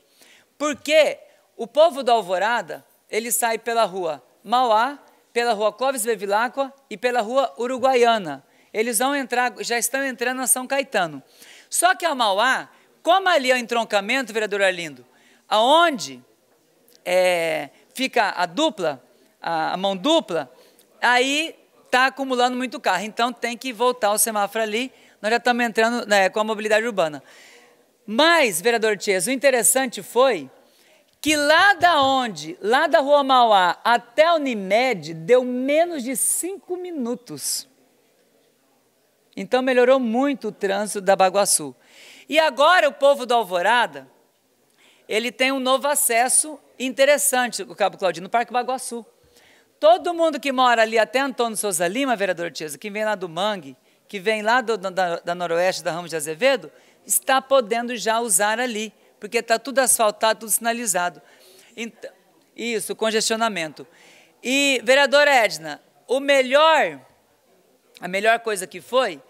Porque o povo do Alvorada, ele sai pela rua Mauá, pela rua Clóvis Bevilacqua e pela rua Uruguaiana. Eles vão entrar, já estão entrando na São Caetano. Só que a Mauá, como ali é o entroncamento, vereador Arlindo, aonde é, fica a dupla, a, a mão dupla, aí está acumulando muito carro. Então tem que voltar o semáforo ali. Nós já estamos entrando né, com a mobilidade urbana. Mas, vereador Tias, o interessante foi que lá da onde, lá da Rua Mauá até a Unimed, deu menos de cinco minutos. Então melhorou muito o trânsito da Baguaçu. E agora o povo do Alvorada, ele tem um novo acesso interessante, o Cabo Claudino, no Parque Baguaçu. Todo mundo que mora ali, até Antônio Souza Lima, vereador Tiesa, que vem lá do Mangue, que vem lá do, da, da Noroeste, da Ramos de Azevedo, está podendo já usar ali, porque está tudo asfaltado, tudo sinalizado. Então, isso, congestionamento. E, vereadora Edna, o melhor, a melhor coisa que foi,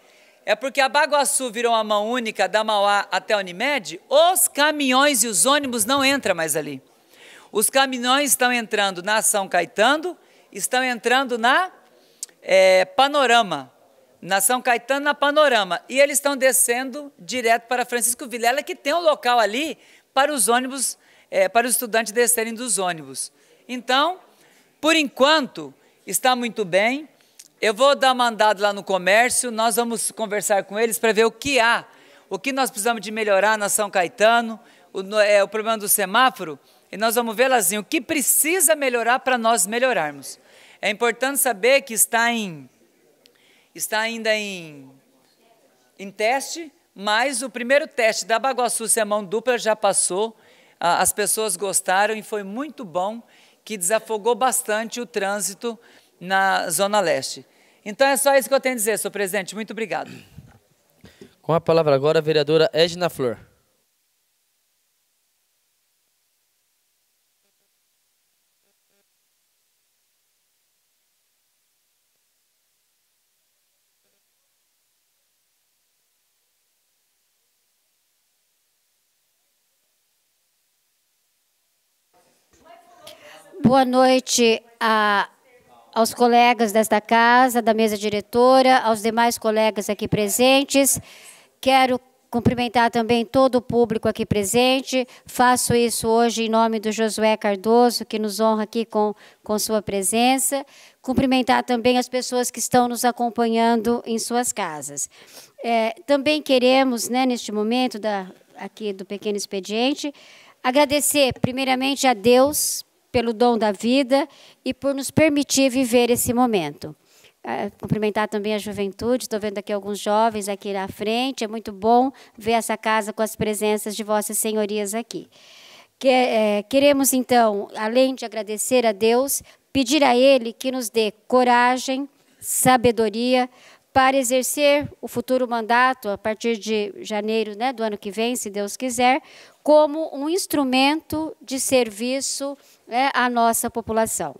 é porque a Baguaçu virou a mão única da Mauá até a Unimed, os caminhões e os ônibus não entram mais ali. Os caminhões estão entrando na São Caetano, estão entrando na é, Panorama. Na São Caetano, na Panorama. E eles estão descendo direto para Francisco Vilela, que tem um local ali para os ônibus, é, para os estudantes descerem dos ônibus. Então, por enquanto, está muito bem. Eu vou dar uma andada lá no comércio, nós vamos conversar com eles para ver o que há, o que nós precisamos de melhorar na São Caetano, o, é, o problema do semáforo, e nós vamos ver, Lazinho, o que precisa melhorar para nós melhorarmos. É importante saber que está em está ainda em, em teste, mas o primeiro teste da Baguaçu ser mão dupla já passou, as pessoas gostaram e foi muito bom que desafogou bastante o trânsito na Zona Leste. Então é só isso que eu tenho a dizer, senhor presidente. Muito obrigado. Com a palavra agora, a vereadora Edna Flor. Boa noite a aos colegas desta casa, da mesa diretora, aos demais colegas aqui presentes. Quero cumprimentar também todo o público aqui presente. Faço isso hoje em nome do Josué Cardoso, que nos honra aqui com, com sua presença. Cumprimentar também as pessoas que estão nos acompanhando em suas casas. É, também queremos, né, neste momento da, aqui do pequeno expediente, agradecer primeiramente a Deus pelo dom da vida e por nos permitir viver esse momento. Ah, cumprimentar também a juventude. Estou vendo aqui alguns jovens aqui na frente. É muito bom ver essa casa com as presenças de vossas senhorias aqui. Eh, queremos, então, além de agradecer a Deus, pedir a Ele que nos dê coragem, sabedoria, para exercer o futuro mandato, a partir de janeiro né, do ano que vem, se Deus quiser, como um instrumento de serviço né, à nossa população.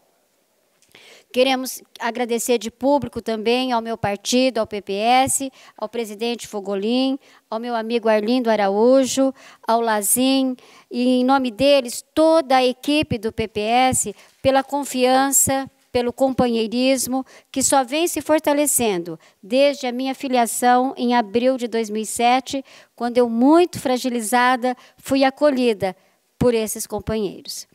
Queremos agradecer de público também ao meu partido, ao PPS, ao presidente Fogolin, ao meu amigo Arlindo Araújo, ao Lazim, e em nome deles, toda a equipe do PPS, pela confiança, pelo companheirismo que só vem se fortalecendo desde a minha filiação em abril de 2007, quando eu, muito fragilizada, fui acolhida por esses companheiros.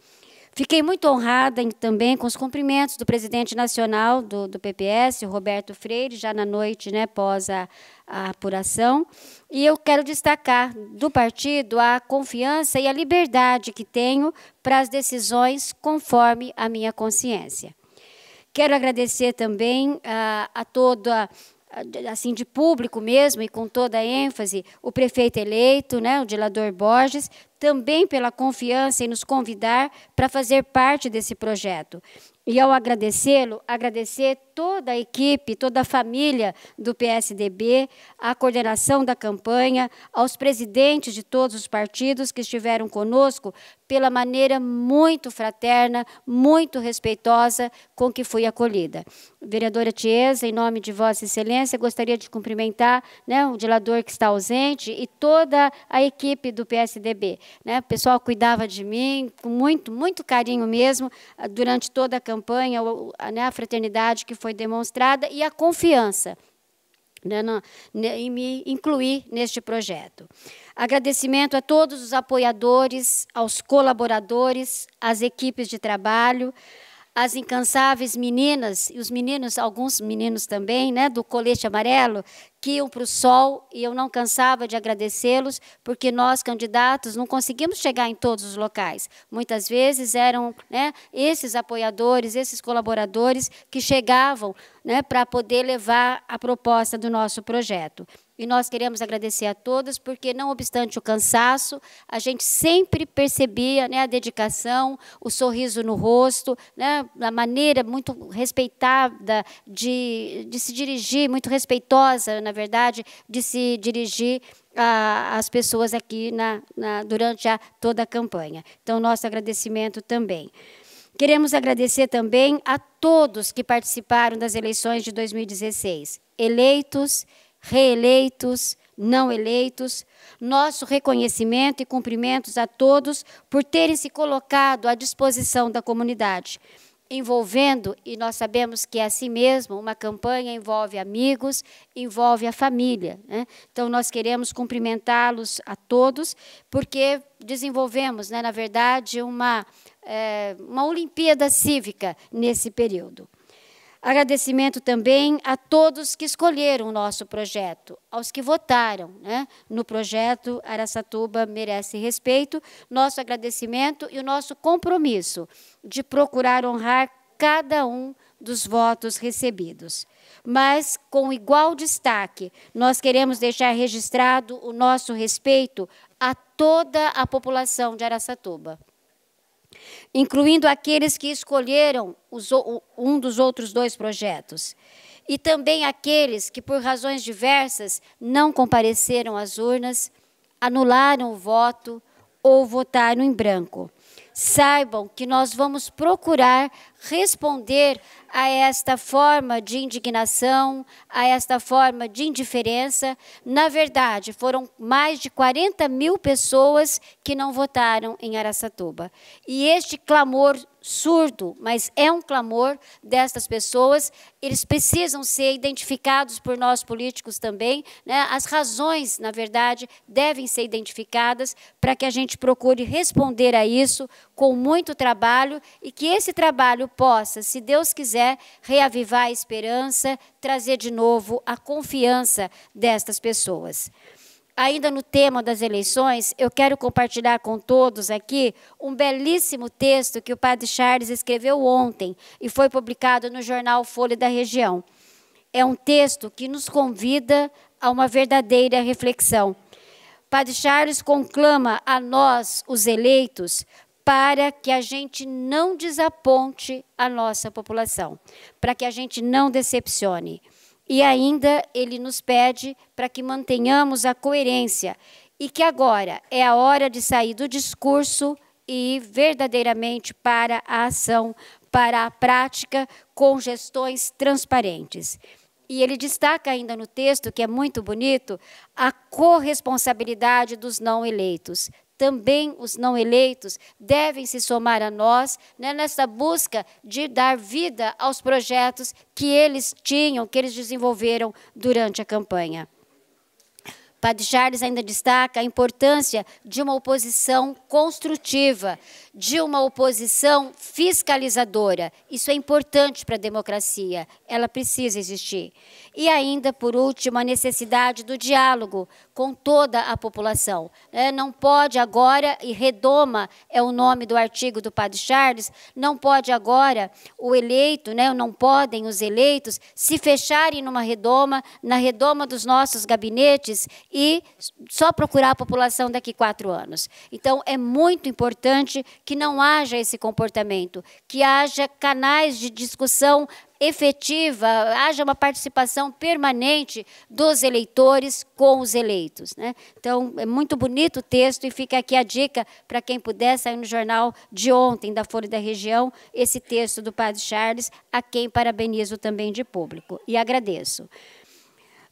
Fiquei muito honrada também com os cumprimentos do presidente nacional do, do PPS, Roberto Freire, já na noite, né, pós a, a apuração. E eu quero destacar do partido a confiança e a liberdade que tenho para as decisões conforme a minha consciência. Quero agradecer também a, ah, a toda assim de público mesmo e com toda a ênfase o prefeito eleito, né, o Dilador Borges, também pela confiança em nos convidar para fazer parte desse projeto. E ao agradecê-lo, agradecer toda a equipe, toda a família do PSDB, à coordenação da campanha, aos presidentes de todos os partidos que estiveram conosco, pela maneira muito fraterna, muito respeitosa com que fui acolhida. Vereadora Tiesa, em nome de Vossa Excelência, gostaria de cumprimentar né, o dilador que está ausente e toda a equipe do PSDB. Né? O pessoal cuidava de mim com muito, muito carinho mesmo, durante toda a campanha, né, a fraternidade que foi demonstrada e a confiança né, na, né, em me incluir neste projeto. Agradecimento a todos os apoiadores, aos colaboradores, às equipes de trabalho, as incansáveis meninas e os meninos, alguns meninos também, né, do colete amarelo, que iam para o sol e eu não cansava de agradecê-los, porque nós, candidatos, não conseguimos chegar em todos os locais. Muitas vezes eram né, esses apoiadores, esses colaboradores que chegavam né, para poder levar a proposta do nosso projeto. E nós queremos agradecer a todas, porque, não obstante o cansaço, a gente sempre percebia né, a dedicação, o sorriso no rosto, né, a maneira muito respeitada de, de se dirigir, muito respeitosa, na verdade, de se dirigir às pessoas aqui na, na, durante a, toda a campanha. Então, nosso agradecimento também. Queremos agradecer também a todos que participaram das eleições de 2016, eleitos, eleitos, reeleitos, não eleitos, nosso reconhecimento e cumprimentos a todos por terem se colocado à disposição da comunidade envolvendo, e nós sabemos que é assim mesmo, uma campanha envolve amigos, envolve a família. Né? Então, nós queremos cumprimentá-los a todos, porque desenvolvemos, né, na verdade, uma, é, uma Olimpíada Cívica nesse período. Agradecimento também a todos que escolheram o nosso projeto, aos que votaram né? no projeto Aracatuba Merece Respeito. Nosso agradecimento e o nosso compromisso de procurar honrar cada um dos votos recebidos. Mas, com igual destaque, nós queremos deixar registrado o nosso respeito a toda a população de Aracatuba incluindo aqueles que escolheram os, um dos outros dois projetos, e também aqueles que, por razões diversas, não compareceram às urnas, anularam o voto ou votaram em branco saibam que nós vamos procurar responder a esta forma de indignação, a esta forma de indiferença. Na verdade, foram mais de 40 mil pessoas que não votaram em Araçatuba. E este clamor surdo, mas é um clamor destas pessoas. Eles precisam ser identificados por nós políticos também. Né? As razões, na verdade, devem ser identificadas para que a gente procure responder a isso com muito trabalho e que esse trabalho possa, se Deus quiser, reavivar a esperança, trazer de novo a confiança destas pessoas ainda no tema das eleições, eu quero compartilhar com todos aqui um belíssimo texto que o padre Charles escreveu ontem e foi publicado no jornal Folha da Região. É um texto que nos convida a uma verdadeira reflexão. Padre Charles conclama a nós, os eleitos, para que a gente não desaponte a nossa população, para que a gente não decepcione. E ainda ele nos pede para que mantenhamos a coerência e que agora é a hora de sair do discurso e ir verdadeiramente para a ação, para a prática, com gestões transparentes. E ele destaca ainda no texto, que é muito bonito, a corresponsabilidade dos não eleitos também os não eleitos devem se somar a nós né, nessa busca de dar vida aos projetos que eles tinham, que eles desenvolveram durante a campanha. Padre Charles ainda destaca a importância de uma oposição construtiva, de uma oposição fiscalizadora. Isso é importante para a democracia, ela precisa existir. E ainda, por último, a necessidade do diálogo com toda a população. É, não pode agora, e redoma é o nome do artigo do Padre Charles, não pode agora o eleito, né, não podem os eleitos se fecharem numa redoma, na redoma dos nossos gabinetes e só procurar a população daqui a quatro anos. Então, é muito importante que não haja esse comportamento, que haja canais de discussão efetiva, haja uma participação permanente dos eleitores com os eleitos. Né? Então, é muito bonito o texto e fica aqui a dica para quem puder sair no jornal de ontem, da Folha da Região, esse texto do Padre Charles, a quem parabenizo também de público. E agradeço.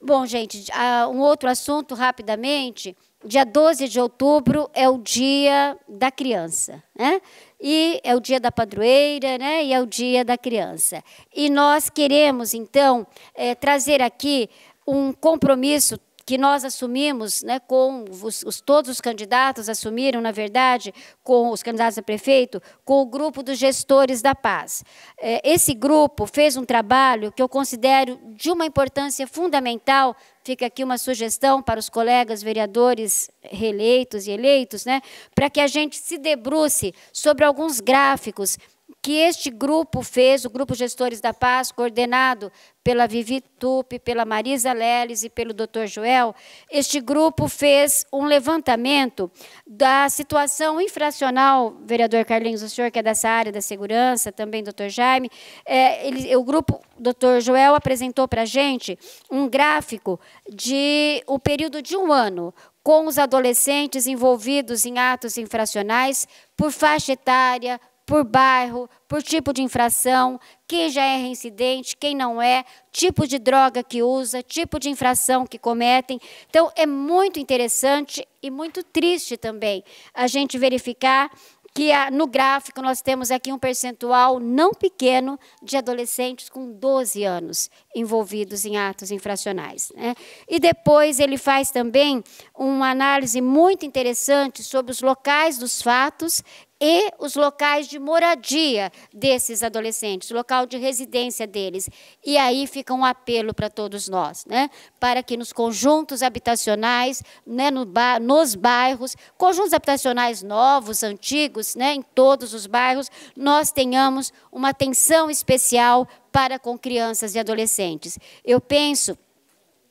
Bom, gente, ah, um outro assunto rapidamente. Dia 12 de outubro é o dia da criança, né? E é o dia da padroeira, né? E é o dia da criança. E nós queremos, então, é, trazer aqui um compromisso que nós assumimos, né, com os, os, todos os candidatos assumiram, na verdade, com os candidatos a prefeito, com o grupo dos gestores da paz. É, esse grupo fez um trabalho que eu considero de uma importância fundamental fica aqui uma sugestão para os colegas vereadores reeleitos e eleitos, né, para que a gente se debruce sobre alguns gráficos que este grupo fez, o Grupo Gestores da Paz, coordenado pela Vivi Tupi, pela Marisa Leles e pelo Dr. Joel, este grupo fez um levantamento da situação infracional, vereador Carlinhos, o senhor que é dessa área da segurança, também doutor Jaime, é, ele, o grupo, doutor Joel apresentou para a gente um gráfico de o um período de um ano, com os adolescentes envolvidos em atos infracionais por faixa etária, por bairro, por tipo de infração, quem já é reincidente, quem não é, tipo de droga que usa, tipo de infração que cometem. Então, é muito interessante e muito triste também a gente verificar que no gráfico nós temos aqui um percentual não pequeno de adolescentes com 12 anos envolvidos em atos infracionais. Né? E depois ele faz também uma análise muito interessante sobre os locais dos fatos e os locais de moradia desses adolescentes, o local de residência deles. E aí fica um apelo para todos nós, né? para que nos conjuntos habitacionais, né, no ba nos bairros, conjuntos habitacionais novos, antigos, né, em todos os bairros, nós tenhamos uma atenção especial para com crianças e adolescentes. Eu penso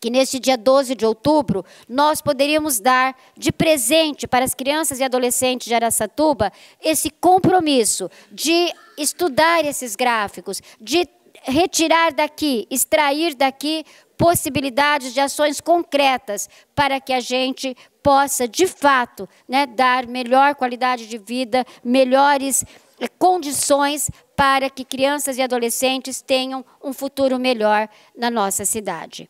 que neste dia 12 de outubro nós poderíamos dar de presente para as crianças e adolescentes de Araçatuba esse compromisso de estudar esses gráficos, de retirar daqui, extrair daqui possibilidades de ações concretas para que a gente possa, de fato, né, dar melhor qualidade de vida, melhores eh, condições para que crianças e adolescentes tenham um futuro melhor na nossa cidade.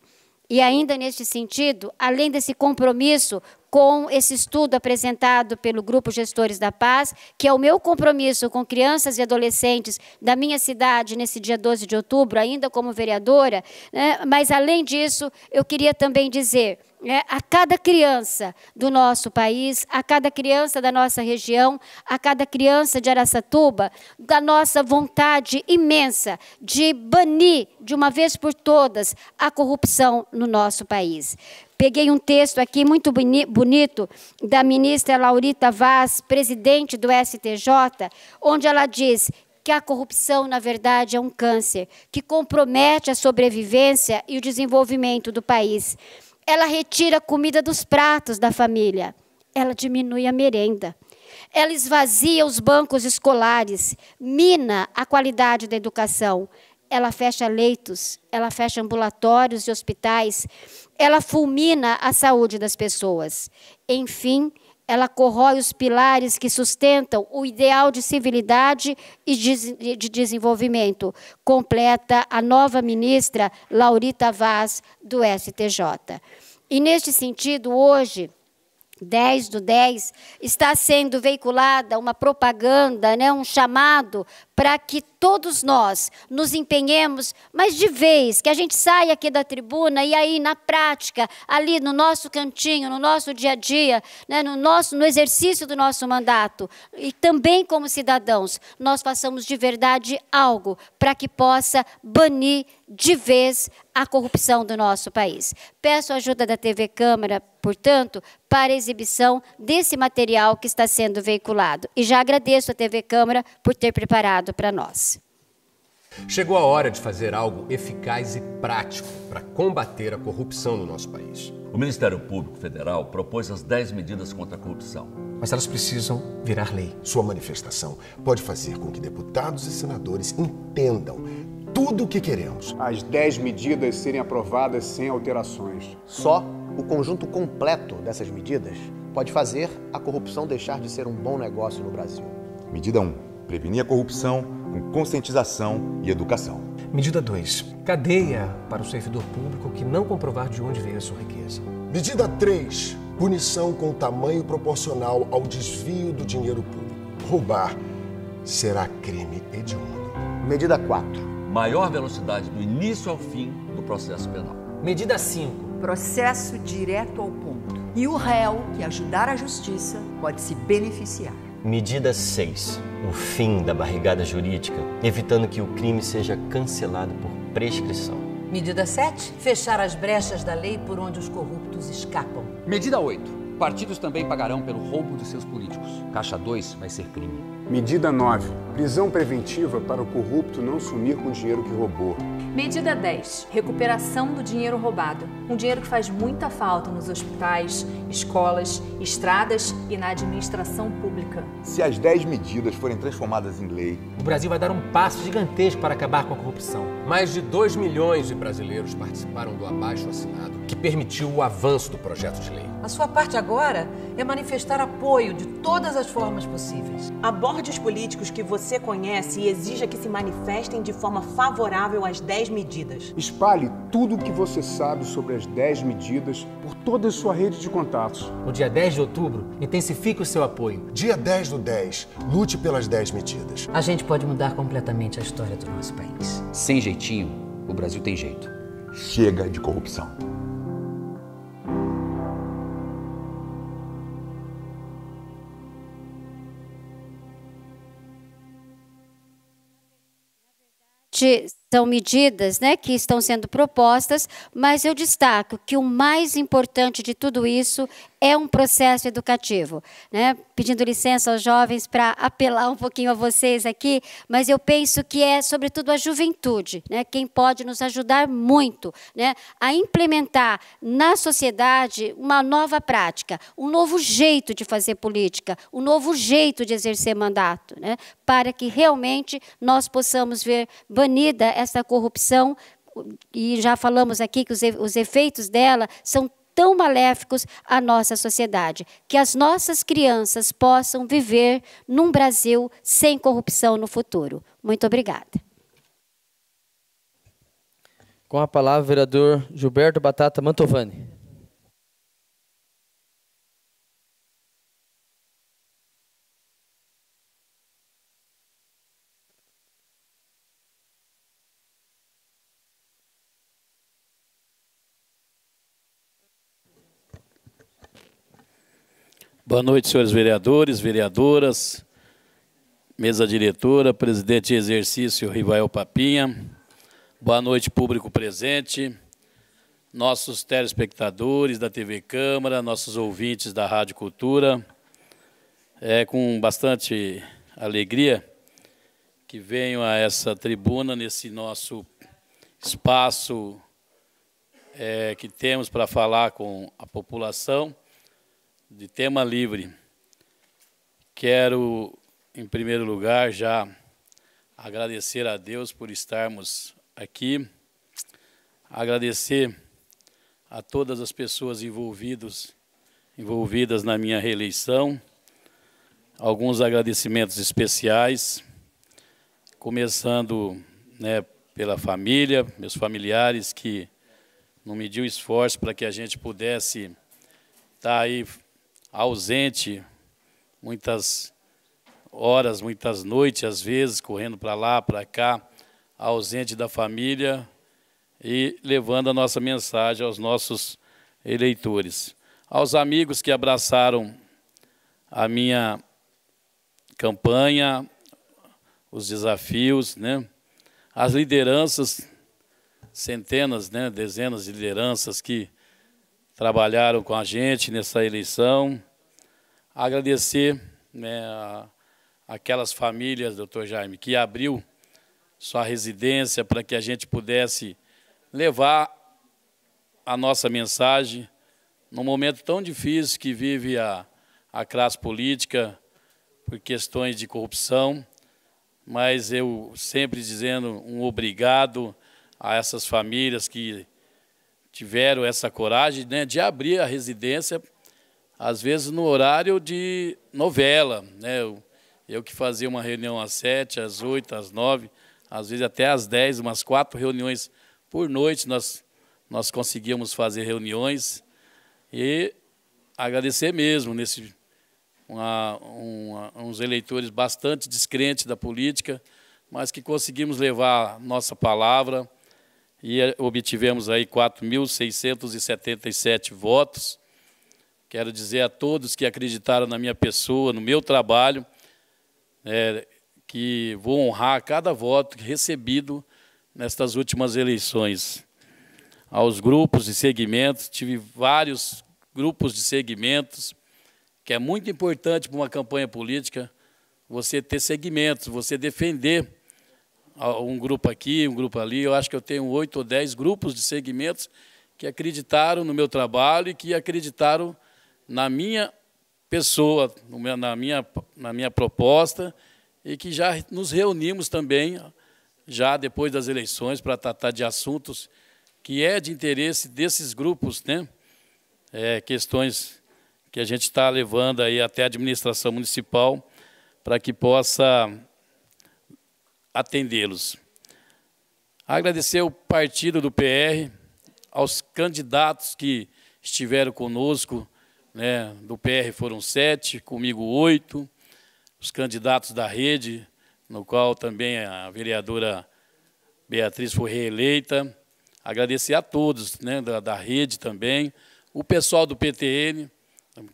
E ainda neste sentido, além desse compromisso com esse estudo apresentado pelo Grupo Gestores da Paz, que é o meu compromisso com crianças e adolescentes da minha cidade nesse dia 12 de outubro, ainda como vereadora, né? mas além disso, eu queria também dizer é, a cada criança do nosso país, a cada criança da nossa região, a cada criança de Araçatuba, da nossa vontade imensa de banir de uma vez por todas a corrupção no nosso país. Peguei um texto aqui muito bonito da ministra Laurita Vaz, presidente do STJ, onde ela diz que a corrupção, na verdade, é um câncer que compromete a sobrevivência e o desenvolvimento do país. Ela retira a comida dos pratos da família. Ela diminui a merenda. Ela esvazia os bancos escolares, mina a qualidade da educação. Ela fecha leitos, ela fecha ambulatórios e hospitais, ela fulmina a saúde das pessoas. Enfim, ela corrói os pilares que sustentam o ideal de civilidade e de desenvolvimento, completa a nova ministra Laurita Vaz, do STJ. E neste sentido, hoje. 10 do 10, está sendo veiculada uma propaganda, né, um chamado para que todos nós nos empenhemos, mas de vez, que a gente saia aqui da tribuna e aí na prática, ali no nosso cantinho, no nosso dia a dia, né, no, nosso, no exercício do nosso mandato, e também como cidadãos, nós façamos de verdade algo para que possa banir de vez a corrupção do nosso país. Peço a ajuda da TV Câmara, portanto, para a exibição desse material que está sendo veiculado. E já agradeço à TV Câmara por ter preparado recado para nós. Chegou a hora de fazer algo eficaz e prático para combater a corrupção no nosso país. O Ministério Público Federal propôs as 10 medidas contra a corrupção. Mas elas precisam virar lei. Sua manifestação pode fazer com que deputados e senadores entendam tudo o que queremos. As 10 medidas serem aprovadas sem alterações. Só o conjunto completo dessas medidas pode fazer a corrupção deixar de ser um bom negócio no Brasil. Medida 1. Um prevenir a corrupção com conscientização e educação. Medida 2. Cadeia para o servidor público que não comprovar de onde veio a sua riqueza. Medida 3. Punição com tamanho proporcional ao desvio do dinheiro público. Roubar será crime hediondo. Medida 4. Maior velocidade do início ao fim do processo penal. Medida 5. Processo direto ao ponto. E o réu que ajudar a justiça pode se beneficiar. Medida 6 o fim da barrigada jurídica, evitando que o crime seja cancelado por prescrição. Medida 7. Fechar as brechas da lei por onde os corruptos escapam. Medida 8. Partidos também pagarão pelo roubo de seus políticos. Caixa 2 vai ser crime. Medida 9. Prisão preventiva para o corrupto não sumir com o dinheiro que roubou. Medida 10: recuperação do dinheiro roubado. Um dinheiro que faz muita falta nos hospitais, escolas, estradas e na administração pública. Se as 10 medidas forem transformadas em lei, o Brasil vai dar um passo gigantesco para acabar com a corrupção. Mais de 2 milhões de brasileiros participaram do abaixo assinado que permitiu o avanço do projeto de lei. A sua parte agora é manifestar apoio de todas as formas possíveis. Aborde os políticos que você conhece e exija que se manifestem de forma favorável às 10 medidas. Espalhe tudo o que você sabe sobre as 10 medidas por toda a sua rede de contatos. No dia 10 de outubro, intensifique o seu apoio. Dia 10 do 10, lute pelas 10 medidas. A gente pode mudar completamente a história do nosso país. Sem jeitinho, o Brasil tem jeito. Chega de corrupção. de, são medidas né, que estão sendo propostas, mas eu destaco que o mais importante de tudo isso é um processo educativo. Né? Pedindo licença aos jovens para apelar um pouquinho a vocês aqui, mas eu penso que é, sobretudo, a juventude, né? quem pode nos ajudar muito né? a implementar na sociedade uma nova prática, um novo jeito de fazer política, um novo jeito de exercer mandato, né? para que realmente nós possamos ver banida essa corrupção e já falamos aqui que os efeitos dela são tão maléficos à nossa sociedade. Que as nossas crianças possam viver num Brasil sem corrupção no futuro. Muito obrigada. Com a palavra, o vereador Gilberto Batata Mantovani. Boa noite, senhores vereadores, vereadoras, mesa diretora, presidente de exercício Rivael Papinha. Boa noite, público presente, nossos telespectadores da TV Câmara, nossos ouvintes da Rádio Cultura. É com bastante alegria que venho a essa tribuna, nesse nosso espaço é, que temos para falar com a população de tema livre. Quero, em primeiro lugar, já agradecer a Deus por estarmos aqui, agradecer a todas as pessoas envolvidos, envolvidas na minha reeleição, alguns agradecimentos especiais, começando né, pela família, meus familiares que não mediu esforço para que a gente pudesse estar tá aí ausente muitas horas, muitas noites, às vezes, correndo para lá, para cá, ausente da família e levando a nossa mensagem aos nossos eleitores. Aos amigos que abraçaram a minha campanha, os desafios, né? As lideranças, centenas, né, dezenas de lideranças que trabalharam com a gente nessa eleição. Agradecer né, a, aquelas famílias, doutor Jaime, que abriu sua residência para que a gente pudesse levar a nossa mensagem num momento tão difícil que vive a, a classe política por questões de corrupção, mas eu sempre dizendo um obrigado a essas famílias que tiveram essa coragem né, de abrir a residência, às vezes no horário de novela. Né? Eu, eu que fazia uma reunião às sete, às oito, às nove, às vezes até às dez, umas quatro reuniões por noite nós, nós conseguíamos fazer reuniões. E agradecer mesmo nesse uma, uma, uns eleitores bastante descrentes da política, mas que conseguimos levar nossa palavra, e eh, obtivemos aí 4.677 votos. Quero dizer a todos que acreditaram na minha pessoa, no meu trabalho, é, que vou honrar cada voto recebido nestas últimas eleições. Aos grupos e segmentos, tive vários grupos de segmentos, que é muito importante para uma campanha política você ter segmentos, você defender um grupo aqui, um grupo ali. Eu acho que eu tenho oito ou dez grupos de segmentos que acreditaram no meu trabalho e que acreditaram na minha pessoa, na minha, na minha proposta, e que já nos reunimos também, já depois das eleições, para tratar de assuntos que é de interesse desses grupos, né? É, questões que a gente está levando aí até a administração municipal para que possa atendê-los. Agradecer ao partido do PR, aos candidatos que estiveram conosco, né, do PR foram sete, comigo oito, os candidatos da rede, no qual também a vereadora Beatriz foi reeleita. Agradecer a todos né, da, da rede também, o pessoal do PTN,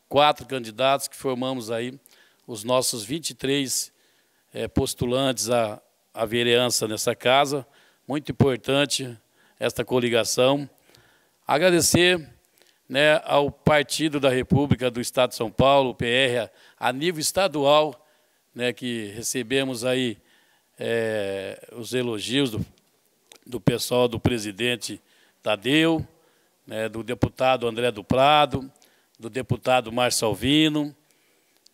quatro candidatos que formamos aí os nossos 23 é, eh, postulantes a, a vereança nessa casa. Muito importante esta coligação. Agradecer né, ao Partido da República do Estado de São Paulo, o PR, a nível estadual, né, que recebemos aí é, os elogios do, do pessoal do presidente Tadeu, né, do deputado André do Prado, do deputado Márcio Alvino,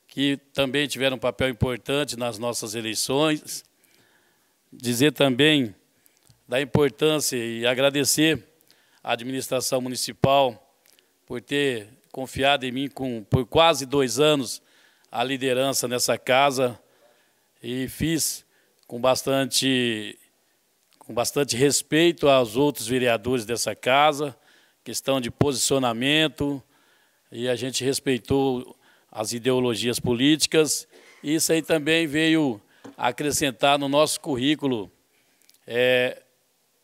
que também tiveram um papel importante nas nossas eleições dizer também da importância e agradecer à administração municipal por ter confiado em mim com, por quase dois anos a liderança nessa casa e fiz com bastante, com bastante respeito aos outros vereadores dessa casa, questão de posicionamento, e a gente respeitou as ideologias políticas. Isso aí também veio acrescentar no nosso currículo, é,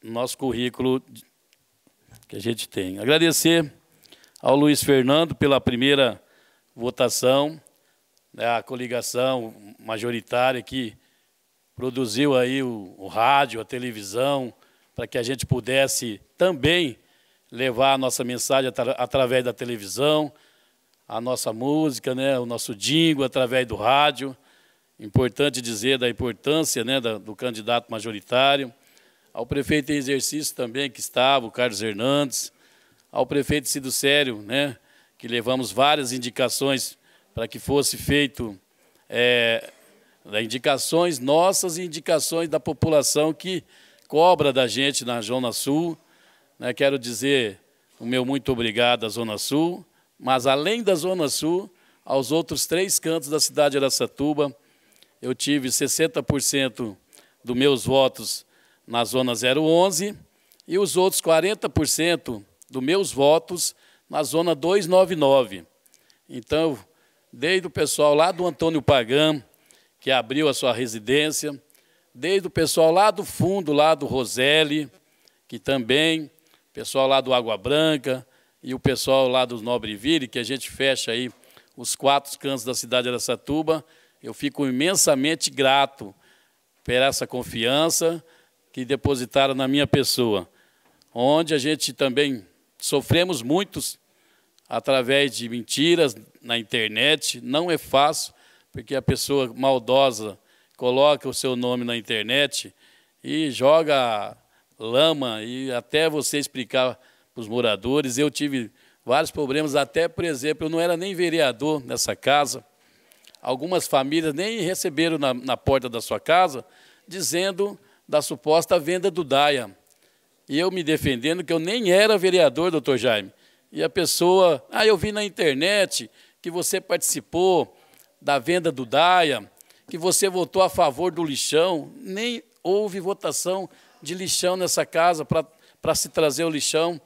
nosso currículo que a gente tem. Agradecer ao Luiz Fernando pela primeira votação, né, a coligação majoritária que produziu aí o, o rádio, a televisão, para que a gente pudesse também levar a nossa mensagem atra através da televisão, a nossa música, né, o nosso dingo através do rádio. Importante dizer da importância né, do candidato majoritário, ao prefeito em exercício também, que estava, o Carlos Hernandes, ao prefeito Cido Sério, né, que levamos várias indicações para que fosse feito é, indicações nossas e indicações da população que cobra da gente na Zona Sul. Né, quero dizer o meu muito obrigado à Zona Sul, mas além da Zona Sul, aos outros três cantos da cidade de Aracatuba, eu tive 60% dos meus votos na zona 011 e os outros 40% dos meus votos na zona 299. Então, desde o pessoal lá do Antônio Pagan, que abriu a sua residência, desde o pessoal lá do fundo, lá do Roselli, que também, pessoal lá do Água Branca e o pessoal lá do Vire que a gente fecha aí os quatro cantos da cidade de Aracatuba, eu fico imensamente grato por essa confiança que depositaram na minha pessoa, onde a gente também sofremos muitos através de mentiras na internet. Não é fácil, porque a pessoa maldosa coloca o seu nome na internet e joga lama e até você explicar para os moradores. Eu tive vários problemas, até, por exemplo, eu não era nem vereador nessa casa. Algumas famílias nem receberam na, na porta da sua casa, dizendo da suposta venda do DAIA. E eu me defendendo que eu nem era vereador, doutor Jaime. E a pessoa, ah, eu vi na internet que você participou da venda do DAIA, que você votou a favor do lixão. Nem houve votação de lixão nessa casa para se trazer o lixão.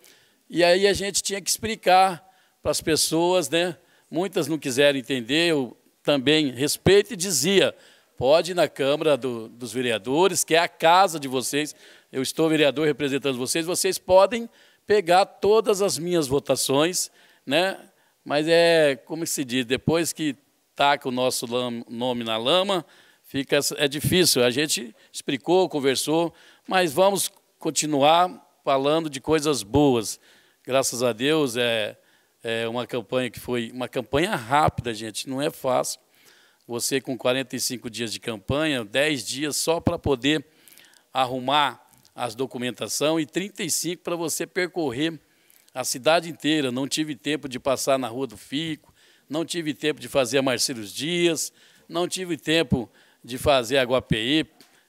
E aí a gente tinha que explicar para as pessoas, né? Muitas não quiseram entender, eu também respeito e dizia: pode ir na Câmara do, dos Vereadores, que é a casa de vocês, eu estou vereador representando vocês, vocês podem pegar todas as minhas votações, né? mas é, como se diz, depois que taca o nosso nome na lama, fica, é difícil. A gente explicou, conversou, mas vamos continuar falando de coisas boas. Graças a Deus, é, é, uma campanha que foi uma campanha rápida, gente, não é fácil. Você com 45 dias de campanha, 10 dias só para poder arrumar as documentação e 35 para você percorrer a cidade inteira. Não tive tempo de passar na Rua do Fico, não tive tempo de fazer a Marcelo Dias, não tive tempo de fazer a guapi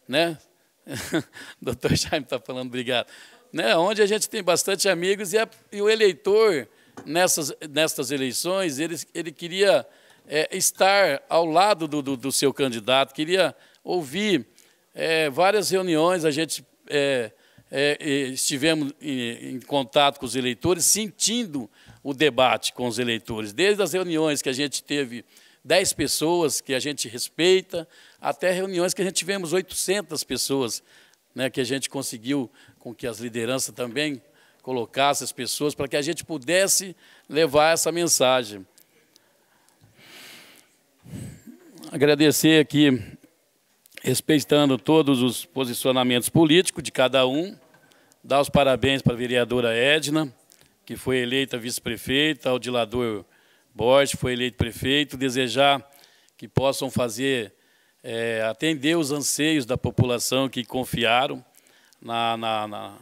né? Doutor Jaime está falando, obrigado. Né? Onde a gente tem bastante amigos e, a, e o eleitor nessas, nestas eleições, ele, ele queria é, estar ao lado do, do, do, seu candidato, queria ouvir é, várias reuniões, a gente é, é estivemos em, em contato com os eleitores, sentindo o debate com os eleitores, desde as reuniões que a gente teve 10 pessoas que a gente respeita, até reuniões que a gente tivemos 800 pessoas, né, que a gente conseguiu com que as lideranças também colocasse as pessoas para que a gente pudesse levar essa mensagem. Agradecer aqui, respeitando todos os posicionamentos políticos de cada um, dar os parabéns para a vereadora Edna, que foi eleita vice-prefeita, ao dilador Borges, foi eleito prefeito, desejar que possam fazer, é, atender os anseios da população que confiaram na, na, na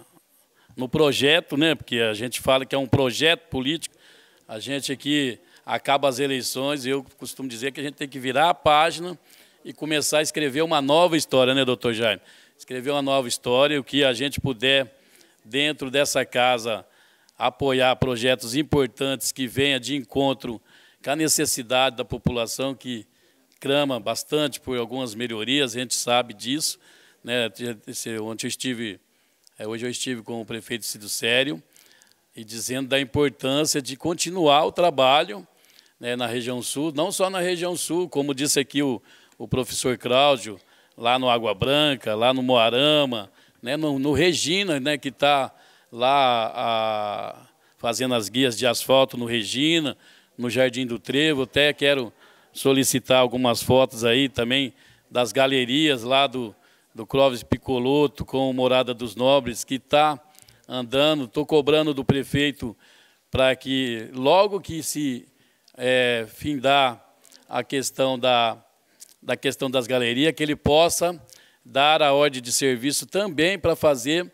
no projeto, né? Porque a gente fala que é um projeto político. A gente aqui acaba as eleições, eu costumo dizer que a gente tem que virar a página e começar a escrever uma nova história, né, doutor Jaime? Escrever uma nova história, o que a gente puder, dentro dessa casa, apoiar projetos importantes que venham de encontro com a necessidade da população que crama bastante por algumas melhorias, a gente sabe disso. Né? Ontem eu estive é, hoje eu estive com o prefeito Cido Sério e dizendo da importância de continuar o trabalho né, na região sul, não só na região sul, como disse aqui o, o professor Cláudio, lá no Água Branca, lá no Moarama, né, no, no Regina, né, que está lá a, fazendo as guias de asfalto no Regina, no Jardim do Trevo. Até quero solicitar algumas fotos aí também das galerias lá do, do Clóvis Picoloto com Morada dos Nobres, que está andando. Estou cobrando do prefeito para que, logo que se é, findar a questão da, da questão das galerias, que ele possa dar a ordem de serviço também para fazer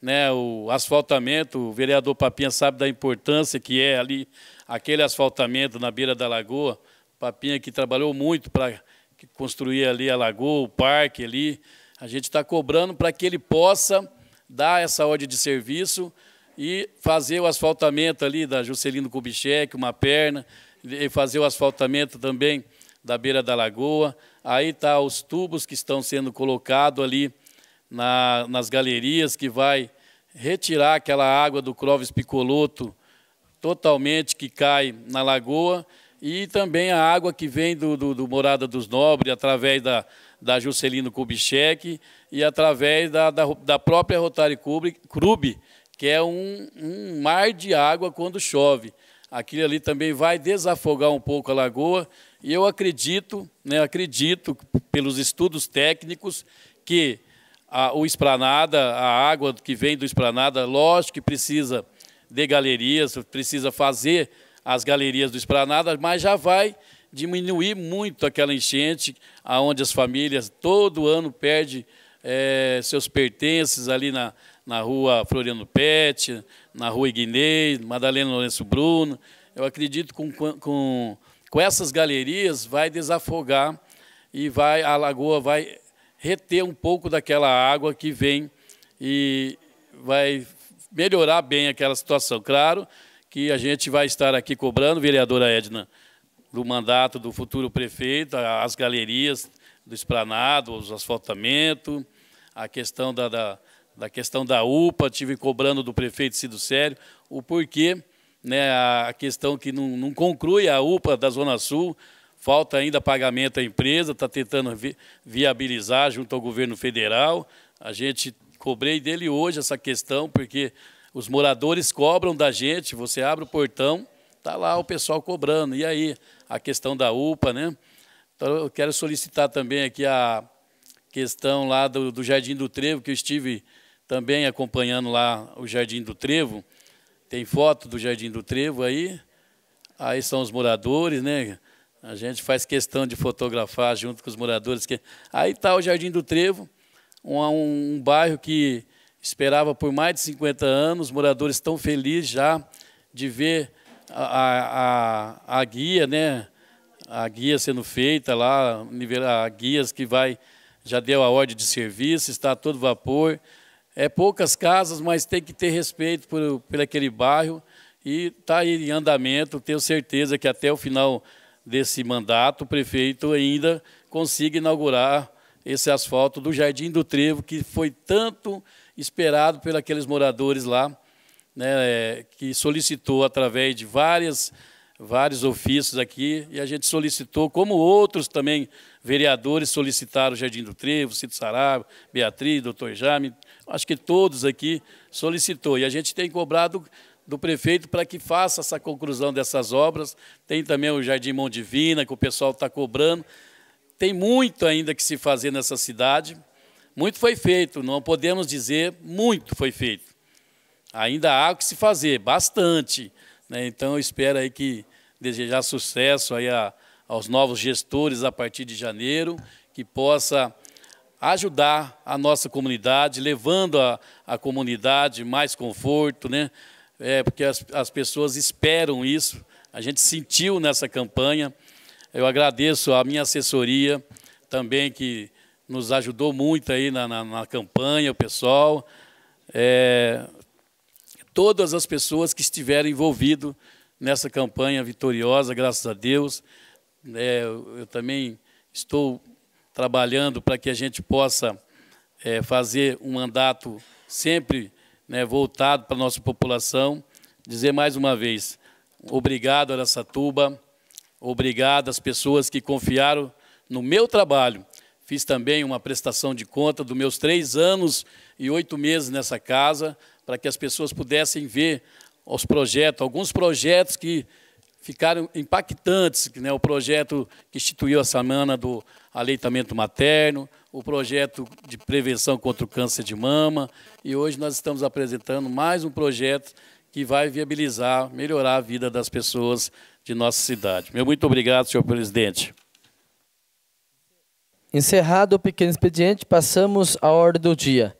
né, o asfaltamento. O vereador Papinha sabe da importância que é ali aquele asfaltamento na beira da lagoa. Papinha que trabalhou muito para construir ali a lagoa, o parque ali, a gente está cobrando para que ele possa dar essa ordem de serviço e fazer o asfaltamento ali da Juscelino Kubitschek, uma perna, e fazer o asfaltamento também da beira da lagoa. Aí está os tubos que estão sendo colocados ali na, nas galerias, que vai retirar aquela água do Clóvis Picoloto totalmente que cai na lagoa e também a água que vem do, do, do Morada dos Nobres, através da, da Juscelino Kubitschek e através da, da, da própria Rotary Club, que é um, um mar de água quando chove. Aquilo ali também vai desafogar um pouco a lagoa e eu acredito, né, acredito pelos estudos técnicos que a, o esplanada, a água que vem do esplanada, lógico que precisa de galerias, precisa fazer as galerias do esplanada, mas já vai diminuir muito aquela enchente, aonde as famílias todo ano perdem é, seus pertences ali na, na rua Floriano Pet, na rua Iguinei, Madalena Lourenço Bruno. Eu acredito que com, com, com essas galerias vai desafogar e vai a lagoa vai reter um pouco daquela água que vem e vai melhorar bem aquela situação. Claro que a gente vai estar aqui cobrando, vereadora Edna, do mandato do futuro prefeito, as galerias do esplanado, os asfaltamentos, a questão da, da, da questão da UPA, tive cobrando do prefeito Cido Sério, o porquê, né, a questão que não, não conclui a UPA da Zona Sul, falta ainda pagamento à empresa, está tentando vi, viabilizar junto ao governo federal. A gente cobrei dele hoje essa questão, porque os moradores cobram da gente, você abre o portão, está lá o pessoal cobrando. E aí, a questão da UPA, né? Então, eu quero solicitar também aqui a questão lá do, do Jardim do Trevo, que eu estive também acompanhando lá o Jardim do Trevo. Tem foto do Jardim do Trevo aí. Aí são os moradores, né? A gente faz questão de fotografar junto com os moradores. Que... Aí está o Jardim do Trevo, um, um, bairro que esperava por mais de 50 anos, moradores tão felizes já de ver a, a, a guia, né? A guia sendo feita lá, a guias que vai, já deu a ordem de serviço, está todo vapor. É poucas casas, mas tem que ter respeito por, por aquele bairro. E está em andamento, tenho certeza que até o final desse mandato, o prefeito ainda consiga inaugurar esse asfalto do Jardim do Trevo, que foi tanto esperado pelos moradores lá né, é, que solicitou através de várias, vários ofícios aqui, e a gente solicitou, como outros também vereadores solicitaram Jardim do Trevo, Cito Sarab, Beatriz, doutor Jame, acho que todos aqui solicitou. E a gente tem cobrado do prefeito para que faça essa conclusão dessas obras. Tem também o Jardim Mão Divina, que o pessoal está cobrando. Tem muito ainda que se fazer nessa cidade. Muito foi feito, não podemos dizer, muito foi feito ainda há o que se fazer, bastante. Né? Então, eu espero aí que desejar sucesso aí a, aos novos gestores a partir de janeiro, que possa ajudar a nossa comunidade, levando a, a comunidade mais conforto, né? É, porque as, as pessoas esperam isso. A gente sentiu nessa campanha. Eu agradeço a minha assessoria também, que nos ajudou muito aí na, na, na campanha, o pessoal. É, todas as pessoas que estiveram envolvidas nessa campanha vitoriosa, graças a Deus. É, eu também estou trabalhando para que a gente possa é, fazer um mandato sempre né, voltado para a nossa população. Dizer mais uma vez, obrigado, Aracatuba, obrigado às pessoas que confiaram no meu trabalho. Fiz também uma prestação de conta dos meus três anos e oito meses nessa casa, para que as pessoas pudessem ver os projetos, alguns projetos que ficaram impactantes, né? o projeto que instituiu a semana do aleitamento materno, o projeto de prevenção contra o câncer de mama, e hoje nós estamos apresentando mais um projeto que vai viabilizar, melhorar a vida das pessoas de nossa cidade. Meu muito obrigado, senhor presidente. Encerrado o pequeno expediente, passamos à ordem do dia.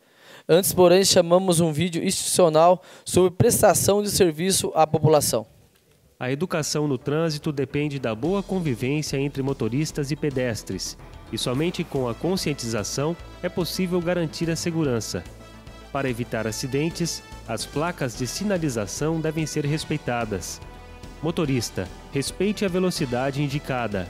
Antes, porém, chamamos um vídeo institucional sobre prestação de serviço à população. A educação no trânsito depende da boa convivência entre motoristas e pedestres, e somente com a conscientização é possível garantir a segurança. Para evitar acidentes, as placas de sinalização devem ser respeitadas. Motorista, respeite a velocidade indicada.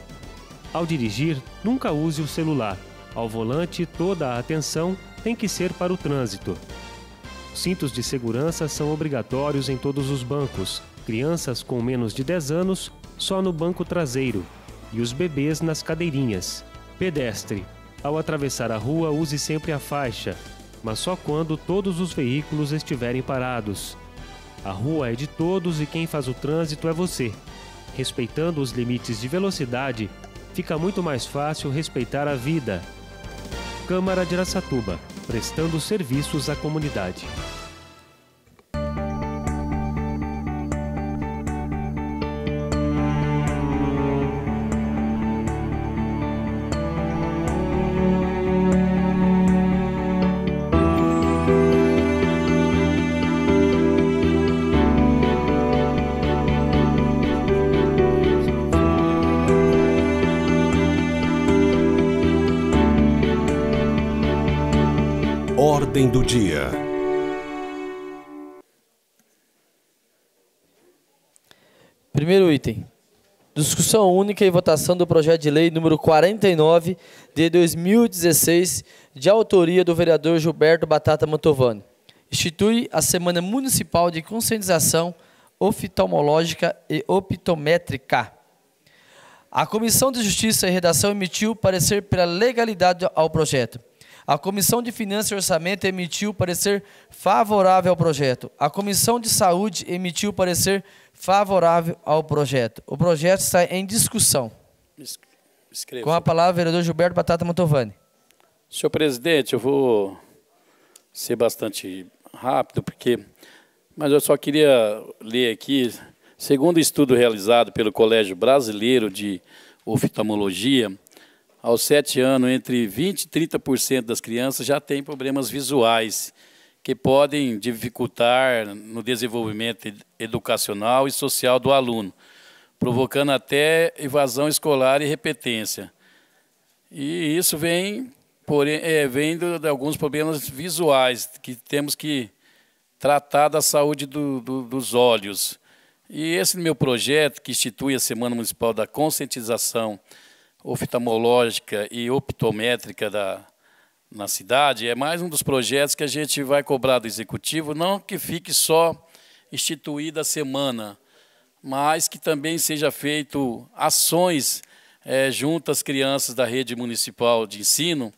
Ao dirigir, nunca use o celular. Ao volante, toda a atenção tem que ser para o trânsito. Cintos de segurança são obrigatórios em todos os bancos, crianças com menos de 10 anos só no banco traseiro e os bebês nas cadeirinhas. Pedestre: ao atravessar a rua, use sempre a faixa, mas só quando todos os veículos estiverem parados. A rua é de todos e quem faz o trânsito é você. Respeitando os limites de velocidade, fica muito mais fácil respeitar a vida. Câmara de Aracatuba prestando serviços à comunidade. dia. Primeiro item. Discussão única e votação do projeto de lei número 49 de 2016, de autoria do vereador Gilberto Batata Mantovani. Institui a Semana Municipal de Conscientização Oftalmológica e Optométrica. A Comissão de Justiça e Redação emitiu parecer pela legalidade ao projeto. A Comissão de Finanças e Orçamento emitiu parecer favorável ao projeto. A Comissão de Saúde emitiu parecer favorável ao projeto. O projeto está em discussão. Escreva. Com a palavra, o vereador Gilberto Batata Mantovani. Senhor presidente, eu vou ser bastante rápido, porque mas eu só queria ler aqui, segundo estudo realizado pelo Colégio Brasileiro de Oftalmologia, aos sete anos, entre 20% e 30% das crianças já têm problemas visuais, que podem dificultar no desenvolvimento educacional e social do aluno, provocando até evasão escolar e repetência. E isso vem, porém, é, vem de alguns problemas visuais, que temos que tratar da saúde do, do, dos olhos. E esse meu projeto, que institui a Semana Municipal da Conscientização oftalmológica e optométrica da, na cidade é mais um dos projetos que a gente vai cobrar do executivo, não que fique só instituída a semana, mas que também seja feito ações é, junto às crianças da rede municipal de ensino,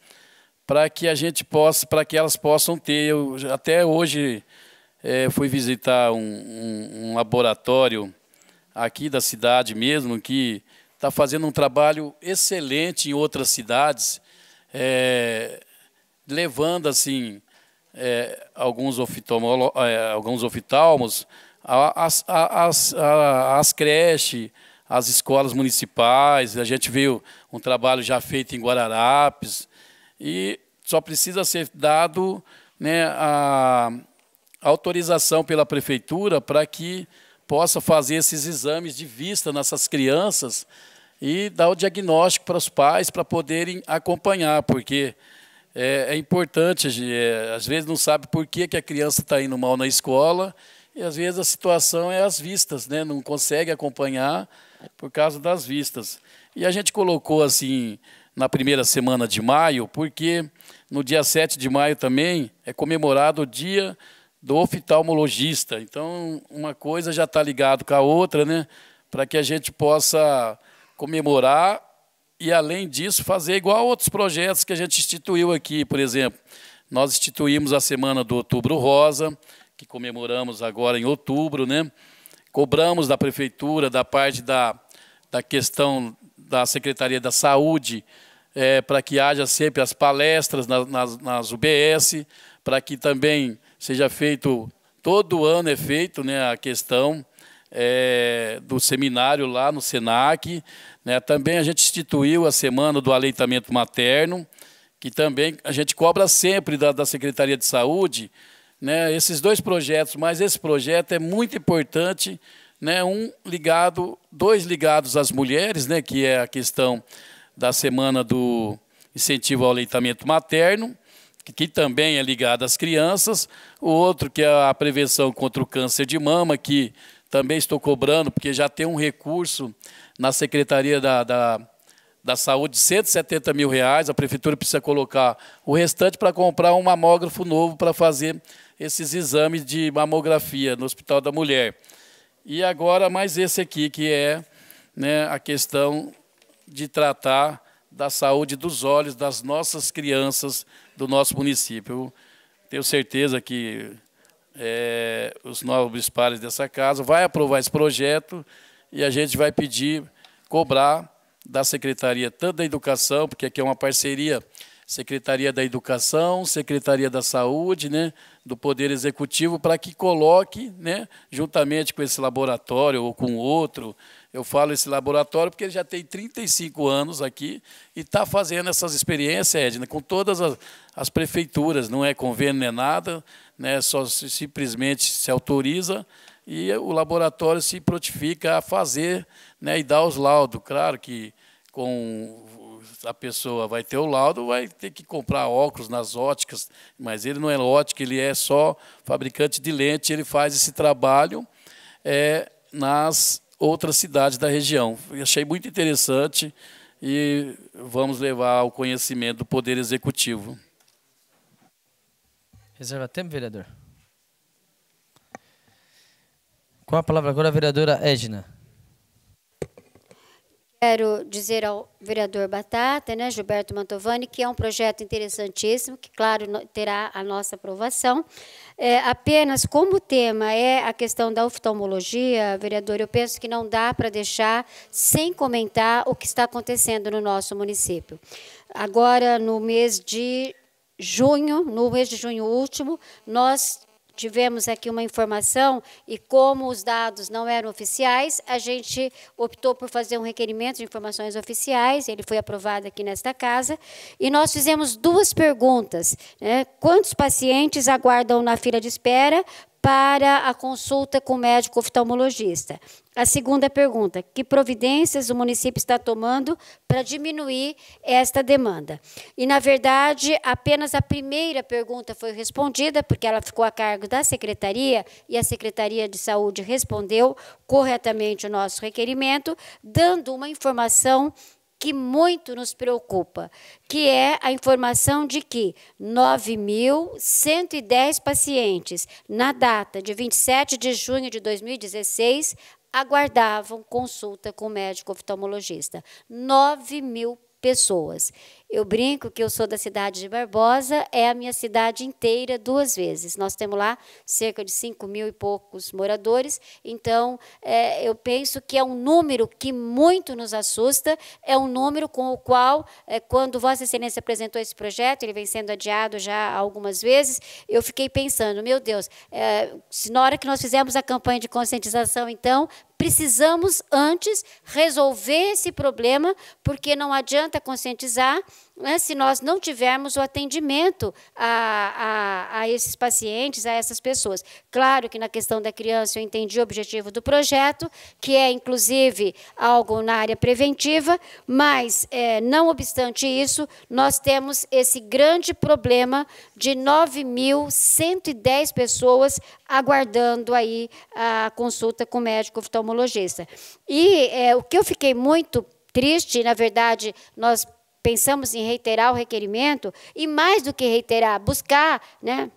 para que a gente possa, para que elas possam ter. Eu, até hoje é, fui visitar um, um, um, laboratório aqui da cidade mesmo que está fazendo um trabalho excelente em outras cidades, é, levando assim é, alguns, é, alguns oftalmos às, às, às creches, às escolas municipais. A gente viu um trabalho já feito em Guararapes e só precisa ser dado né, a autorização pela prefeitura para que possa fazer esses exames de vista nessas crianças e dar o diagnóstico para os pais para poderem acompanhar, porque é, é importante, é, às vezes não sabe por que, que a criança está indo mal na escola, e às vezes a situação é as vistas, né? não consegue acompanhar por causa das vistas. E a gente colocou assim na primeira semana de maio, porque no dia 7 de maio também é comemorado o Dia do oftalmologista. Então, uma coisa já está ligada com a outra, né? para que a gente possa comemorar e, além disso, fazer igual outros projetos que a gente instituiu aqui, por exemplo. Nós instituímos a Semana do Outubro Rosa, que comemoramos agora em outubro, né? Cobramos da prefeitura, da parte da, da questão da Secretaria da Saúde, é, eh, para que haja sempre as palestras nas, nas UBS, para que também seja feito, todo ano é feito né, a questão é, do seminário lá no SENAC. Né, também a gente instituiu a Semana do Aleitamento Materno, que também a gente cobra sempre da, da Secretaria de Saúde, né, esses dois projetos, mas esse projeto é muito importante, né, um ligado, dois ligados às mulheres, né, que é a questão da semana do incentivo ao aleitamento materno, que também é ligado às crianças, o outro que é a prevenção contra o câncer de mama, que também estou cobrando, porque já tem um recurso na Secretaria da, da, da Saúde de 170 mil reais, a Prefeitura precisa colocar o restante para comprar um mamógrafo novo para fazer esses exames de mamografia no Hospital da Mulher. E agora mais esse aqui, que é né, a questão de tratar da saúde dos olhos das nossas crianças do nosso município. Tenho certeza que é, os novos pares dessa casa vai aprovar esse projeto e a gente vai pedir, cobrar da Secretaria tanto da Educação, porque aqui é uma parceria Secretaria da Educação, Secretaria da Saúde, né, do Poder Executivo, para que coloque, né, juntamente com esse laboratório ou com outro, eu falo esse laboratório porque ele já tem 35 anos aqui e está fazendo essas experiências, Edna, com todas as, as, prefeituras. Não é convênio, não é nada, né, só se, simplesmente se autoriza e o laboratório se protifica a fazer né, e dar os laudos. Claro que com a pessoa vai ter o laudo, vai ter que comprar óculos nas óticas, mas ele não é ótica, ele é só fabricante de lente, ele faz esse trabalho é, nas outras cidades da região. achei muito interessante e vamos levar ao conhecimento do Poder Executivo. Reserva tempo, vereador. Com a palavra agora a vereadora Edna. Quero dizer ao vereador Batata, né, Gilberto Mantovani, que é um projeto interessantíssimo, que, claro, terá a nossa aprovação. É, apenas como o tema é a questão da oftalmologia, vereador, eu penso que não dá para deixar sem comentar o que está acontecendo no nosso município. Agora, no mês de junho, no mês de junho último, nós tivemos aqui uma informação e como os dados não eram oficiais, a gente optou por fazer um requerimento de informações oficiais, ele foi aprovado aqui nesta casa, e nós fizemos duas perguntas. Né? Quantos pacientes aguardam na fila de espera para a consulta com o médico oftalmologista. A segunda pergunta: que providências o município está tomando para diminuir esta demanda? E, na verdade, apenas a primeira pergunta foi respondida, porque ela ficou a cargo da secretaria e a Secretaria de Saúde respondeu corretamente o nosso requerimento, dando uma informação que muito nos preocupa, que é a informação de que 9.110 pacientes, na data de 27 de junho de 2016, aguardavam consulta com o médico oftalmologista. 9 mil pessoas. Eu brinco que eu sou da cidade de Barbosa, é a minha cidade inteira duas vezes. Nós temos lá cerca de 5 mil e poucos moradores, então é, eu penso que é um número que muito nos assusta, é um número com o qual, é, quando Vossa Excelência apresentou esse projeto, ele vem sendo adiado já algumas vezes, eu fiquei pensando, meu Deus, é, se na hora que nós fizemos a campanha de conscientização, então, precisamos antes resolver esse problema, porque não adianta conscientizar né, se nós não tivermos o atendimento a, a, a, esses pacientes, a essas pessoas. Claro que na questão da criança eu entendi o objetivo do projeto, que é inclusive algo na área preventiva, mas é, não obstante isso, nós temos esse grande problema de 9.110 pessoas aguardando aí a consulta com o médico oftalmologista. E é, o que eu fiquei muito triste, na verdade, nós pensamos em reiterar o requerimento e, mais do que reiterar, buscar, né?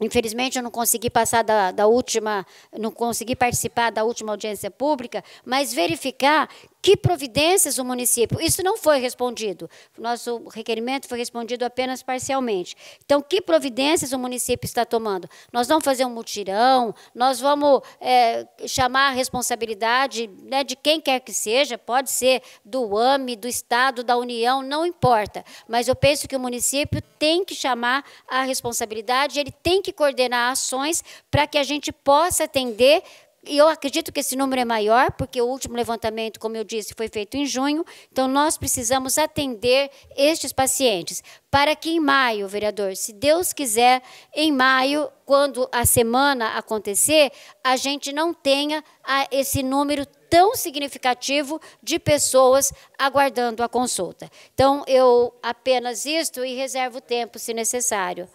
Infelizmente, eu não consegui passar da, da última, não consegui participar da última audiência pública, mas verificar que providências o município? Isso não foi respondido. Nosso requerimento foi respondido apenas parcialmente. Então, que providências o município está tomando? Nós vamos fazer um mutirão, nós vamos é, chamar a responsabilidade né, de quem quer que seja, pode ser do AME, do Estado, da União, não importa. Mas eu penso que o município tem que chamar a responsabilidade, ele tem que coordenar ações para que a gente possa atender e eu acredito que esse número é maior, porque o último levantamento, como eu disse, foi feito em junho. Então, nós precisamos atender estes pacientes para que em maio, vereador, se Deus quiser, em maio, quando a semana acontecer, a gente não tenha ah, esse número tão significativo de pessoas aguardando a consulta. Então, eu apenas isto e reservo o tempo, se necessário.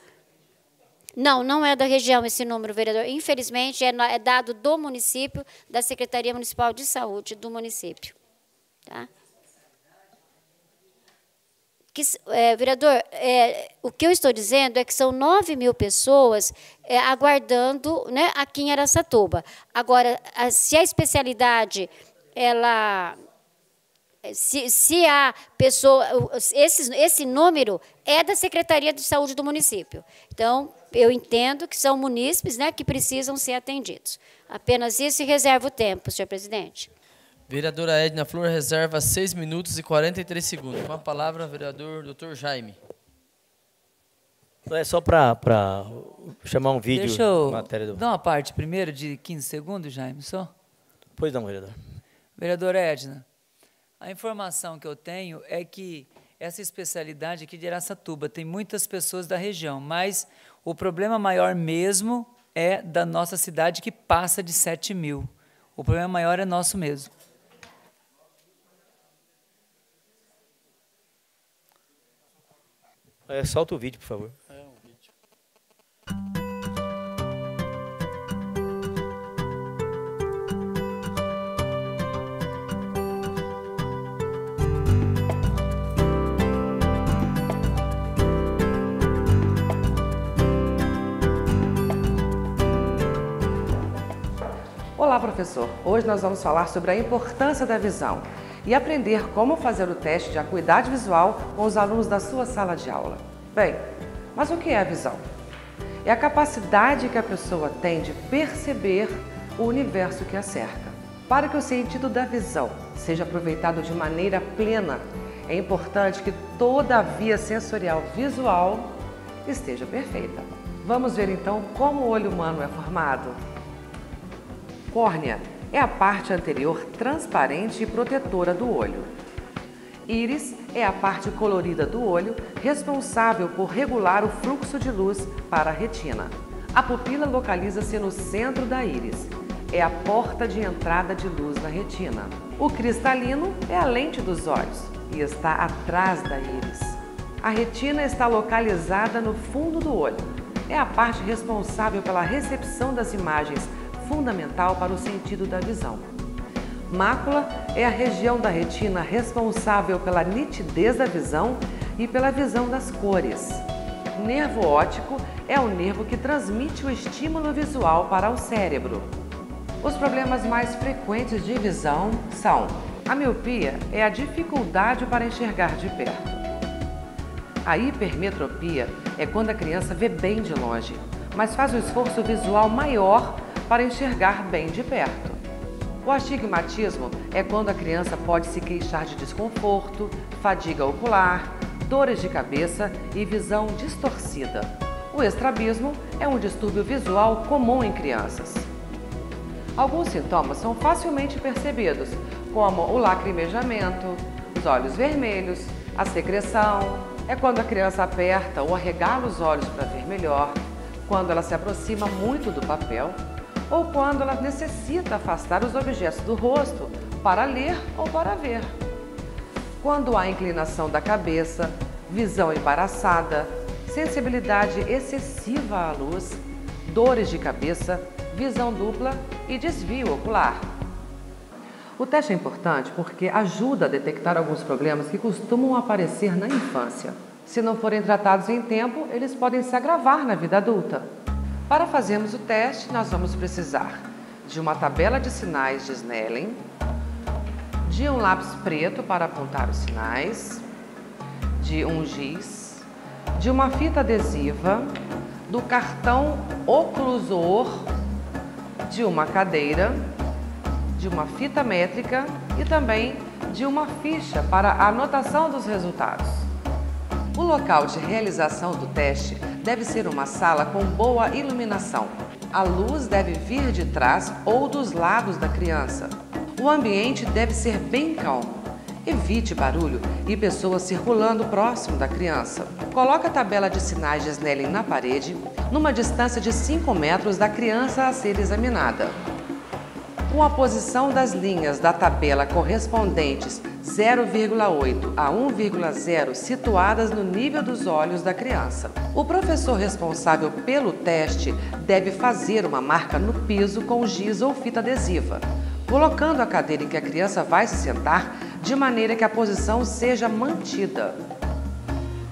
Não, não é da região esse número, vereador. Infelizmente, é, é dado do município, da Secretaria Municipal de Saúde do município. Tá? Que, é, vereador, é, o que eu estou dizendo é que são 9 mil pessoas é, aguardando né, aqui em Aracatuba. Agora, a, se a especialidade, ela... Se, se a pessoa... Esse, esse número é da Secretaria de Saúde do município. Então, eu entendo que são munícipes né, que precisam ser atendidos. Apenas isso e reserva o tempo, senhor presidente. Vereadora Edna Flor reserva 6 minutos e 43 segundos. Com a palavra, vereador doutor Jaime. Não é só para chamar um vídeo. Deixa eu matéria do... dar uma parte primeiro de 15 segundos, Jaime, só? Pois não, vereador. Vereadora Edna, a informação que eu tenho é que essa especialidade aqui de Aracatuba tem muitas pessoas da região, mas o problema maior mesmo é da nossa cidade que passa de 7 mil. O problema maior é nosso mesmo. É, solta o vídeo, por favor. Olá, professor! Hoje nós vamos falar sobre a importância da visão e aprender como fazer o teste de acuidade visual com os alunos da sua sala de aula. Bem, mas o que é a visão? É a capacidade que a pessoa tem de perceber o universo que a cerca. Para que o sentido da visão seja aproveitado de maneira plena, é importante que toda a via sensorial visual esteja perfeita. Vamos ver então como o olho humano é formado? Córnea é a parte anterior transparente e protetora do olho. Íris é a parte colorida do olho responsável por regular o fluxo de luz para a retina. A pupila localiza-se no centro da íris. É a porta de entrada de luz na retina. O cristalino é a lente dos olhos e está atrás da íris. A retina está localizada no fundo do olho. É a parte responsável pela recepção das imagens fundamental para o sentido da visão. Mácula é a região da retina responsável pela nitidez da visão e pela visão das cores. Nervo óptico é o nervo que transmite o estímulo visual para o cérebro. Os problemas mais frequentes de visão são a miopia é a dificuldade para enxergar de perto. A hipermetropia é quando a criança vê bem de longe, mas faz um esforço visual maior para enxergar bem de perto. O astigmatismo é quando a criança pode se queixar de desconforto, fadiga ocular, dores de cabeça e visão distorcida. O estrabismo é um distúrbio visual comum em crianças. Alguns sintomas são facilmente percebidos, como o lacrimejamento, os olhos vermelhos, a secreção, é quando a criança aperta ou arregala os olhos para ver melhor, quando ela se aproxima muito do papel ou quando ela necessita afastar os objetos do rosto para ler ou para ver. Quando há inclinação da cabeça, visão embaraçada, sensibilidade excessiva à luz, dores de cabeça, visão dupla e desvio ocular. O teste é importante porque ajuda a detectar alguns problemas que costumam aparecer na infância. Se não forem tratados em tempo, eles podem se agravar na vida adulta. Para fazermos o teste, nós vamos precisar de uma tabela de sinais de Snellen, de um lápis preto para apontar os sinais, de um giz, de uma fita adesiva, do cartão oclusor, de uma cadeira, de uma fita métrica e também de uma ficha para anotação dos resultados. O local de realização do teste deve ser uma sala com boa iluminação. A luz deve vir de trás ou dos lados da criança. O ambiente deve ser bem calmo. Evite barulho e pessoas circulando próximo da criança. Coloque a tabela de sinais de Snelling na parede, numa distância de 5 metros da criança a ser examinada. Com a posição das linhas da tabela correspondentes 0,8 a 1,0 situadas no nível dos olhos da criança. O professor responsável pelo teste deve fazer uma marca no piso com giz ou fita adesiva, colocando a cadeira em que a criança vai se sentar de maneira que a posição seja mantida.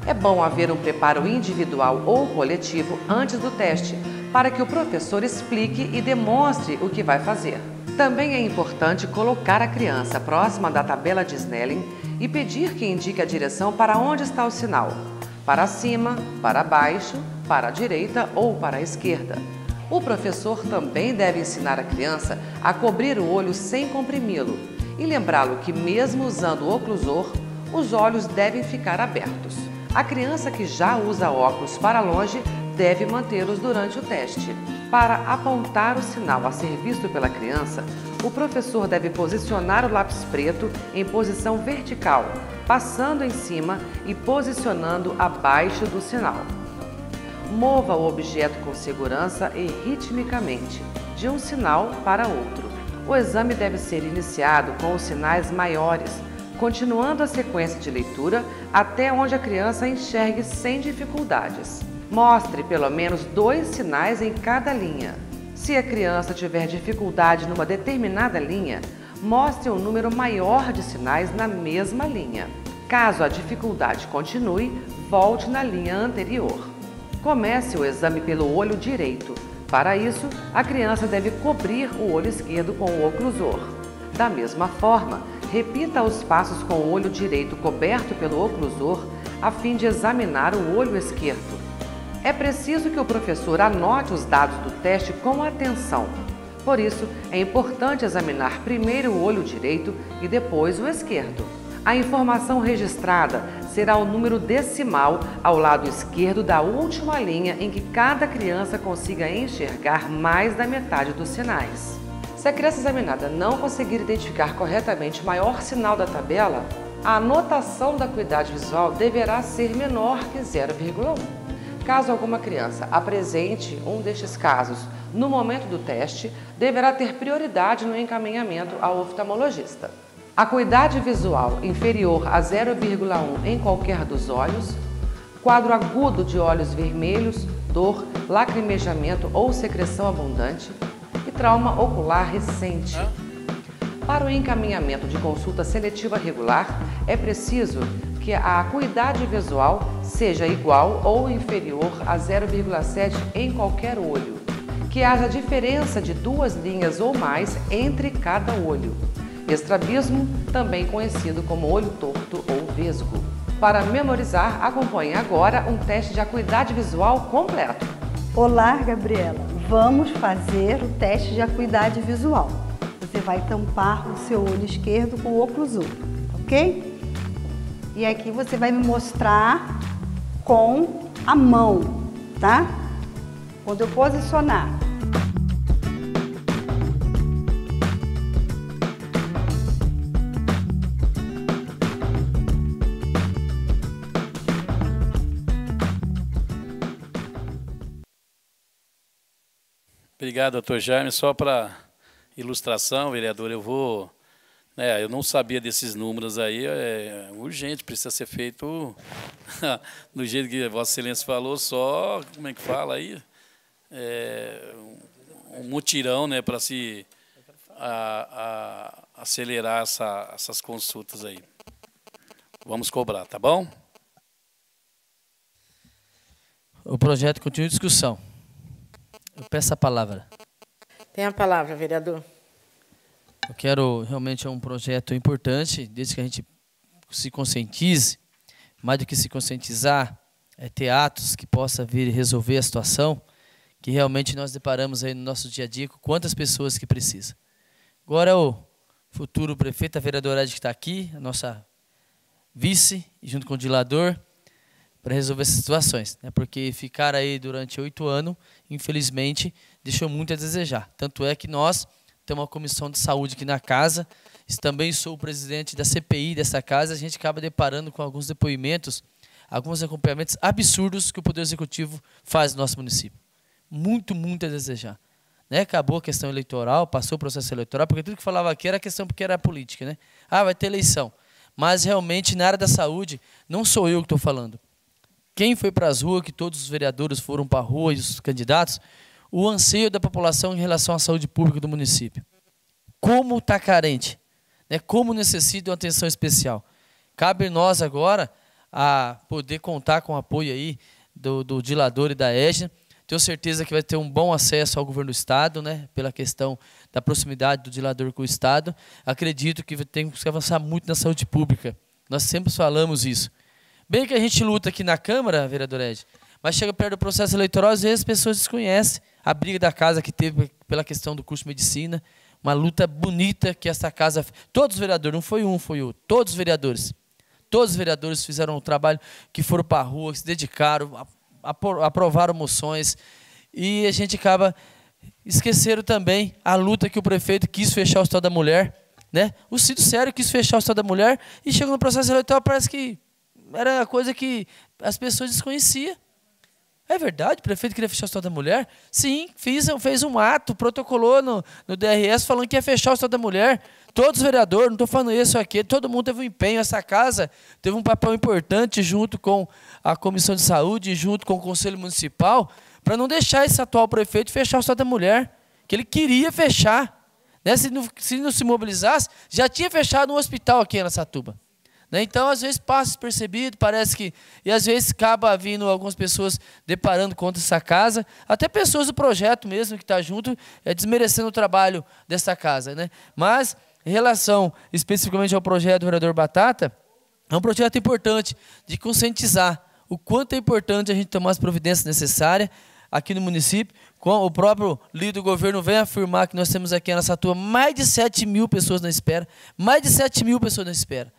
É bom haver um preparo individual ou coletivo antes do teste para que o professor explique e demonstre o que vai fazer. Também é importante colocar a criança próxima da tabela de Snelling e pedir que indique a direção para onde está o sinal: para cima, para baixo, para a direita ou para a esquerda. O professor também deve ensinar a criança a cobrir o olho sem comprimi-lo e lembrá-lo que, mesmo usando o oclusor, os olhos devem ficar abertos. A criança que já usa óculos para longe deve mantê-los durante o teste. Para apontar o sinal a ser visto pela criança, o professor deve posicionar o lápis preto em posição vertical, passando em cima e posicionando abaixo do sinal. Mova o objeto com segurança e ritmicamente, de um sinal para outro. O exame deve ser iniciado com os sinais maiores, continuando a sequência de leitura até onde a criança enxergue sem dificuldades. Mostre pelo menos dois sinais em cada linha. Se a criança tiver dificuldade numa determinada linha, mostre um número maior de sinais na mesma linha. Caso a dificuldade continue, volte na linha anterior. Comece o exame pelo olho direito. Para isso, a criança deve cobrir o olho esquerdo com o oclusor. Da mesma forma, repita os passos com o olho direito coberto pelo oclusor a fim de examinar o olho esquerdo. É preciso que o professor anote os dados do teste com atenção. Por isso, é importante examinar primeiro o olho direito e depois o esquerdo. A informação registrada será o número decimal ao lado esquerdo da última linha em que cada criança consiga enxergar mais da metade dos sinais. Se a criança examinada não conseguir identificar corretamente o maior sinal da tabela, a anotação da acuidade visual deverá ser menor que 0,1. Caso alguma criança apresente um destes casos no momento do teste, deverá ter prioridade no encaminhamento ao oftalmologista. Acuidade visual inferior a 0,1 em qualquer dos olhos, quadro agudo de olhos vermelhos, dor, lacrimejamento ou secreção abundante e trauma ocular recente. Para o encaminhamento de consulta seletiva regular, é preciso que a acuidade visual seja igual ou inferior a 0,7 em qualquer olho, que haja diferença de duas linhas ou mais entre cada olho, estrabismo, também conhecido como olho torto ou vesgo. Para memorizar, acompanhe agora um teste de acuidade visual completo. Olá, Gabriela! Vamos fazer o teste de acuidade visual. Você vai tampar o seu olho esquerdo com o óculos ok? E aqui você vai me mostrar com a mão, tá? Quando eu posicionar. Obrigado, doutor Jaime. Só para ilustração, vereador, eu vou é, eu não sabia desses números aí, é, é urgente, precisa ser feito do jeito que Vossa Excelência falou, só, como é que fala aí? É, um mutirão né, para se a, a, acelerar essa, essas consultas aí. Vamos cobrar, tá bom? O projeto continua em discussão. Eu peço a palavra. Tem a palavra, vereador. Eu quero, realmente é um projeto importante, desde que a gente se conscientize, mais do que se conscientizar, é ter atos que possa vir resolver a situação, que realmente nós deparamos aí no nosso dia a dia com quantas pessoas que precisa. Agora é o futuro prefeito, a vereadora que está aqui, a nossa vice, junto com o dilador, para resolver essas situações, né? porque ficar aí durante oito anos, infelizmente, deixou muito a desejar. Tanto é que nós tem uma comissão de saúde aqui na casa. Também sou o presidente da CPI dessa casa. A gente acaba deparando com alguns depoimentos, alguns acompanhamentos absurdos que o Poder Executivo faz no nosso município. Muito, muito a desejar. Né? Acabou a questão eleitoral, passou o processo eleitoral, porque tudo que falava aqui era questão porque era política. Né? Ah, vai ter eleição. Mas realmente, na área da saúde, não sou eu que estou falando. Quem foi para as ruas, que todos os vereadores foram para a rua e os candidatos, o anseio da população em relação à saúde pública do município. Como está carente, né? como necessita de uma atenção especial. Cabe nós agora a poder contar com o apoio aí do, do Dilador e da Ege. Tenho certeza que vai ter um bom acesso ao governo do Estado, né? pela questão da proximidade do Dilador com o Estado. Acredito que temos que avançar muito na saúde pública. Nós sempre falamos isso. Bem que a gente luta aqui na Câmara, vereador Ed, mas chega perto do processo eleitoral, às vezes as pessoas desconhecem a briga da casa que teve pela questão do curso de medicina, uma luta bonita que essa casa. Todos os vereadores, não foi um, foi outro, todos os vereadores. Todos os vereadores fizeram um trabalho que foram para a rua, se dedicaram, aprovaram moções. E a gente acaba. Esqueceram também a luta que o prefeito quis fechar o Estado da Mulher. Né? O Ciro Sério quis fechar o Estado da Mulher e chegou no processo eleitoral, parece que era coisa que as pessoas desconheciam. É verdade, o prefeito queria fechar o Estado da Mulher? Sim, fiz, fez um ato, protocolou no, no DRS falando que ia fechar o Estado da Mulher. Todos os vereadores, não estou falando isso aqui, todo mundo teve um empenho. Essa casa teve um papel importante junto com a Comissão de Saúde, junto com o Conselho Municipal, para não deixar esse atual prefeito fechar o Estado da Mulher, que ele queria fechar. Né? Se, não, se não se mobilizasse, já tinha fechado um hospital aqui em Satuba. Né? Então, às vezes passa despercebido, parece que. E às vezes acaba vindo algumas pessoas deparando contra essa casa, até pessoas do projeto mesmo que está junto, é, desmerecendo o trabalho dessa casa. Né? Mas, em relação especificamente ao projeto do vereador Batata, é um projeto importante de conscientizar o quanto é importante a gente tomar as providências necessárias aqui no município. O próprio líder do governo vem afirmar que nós temos aqui na Satua mais de 7 mil pessoas na espera. Mais de 7 mil pessoas na espera.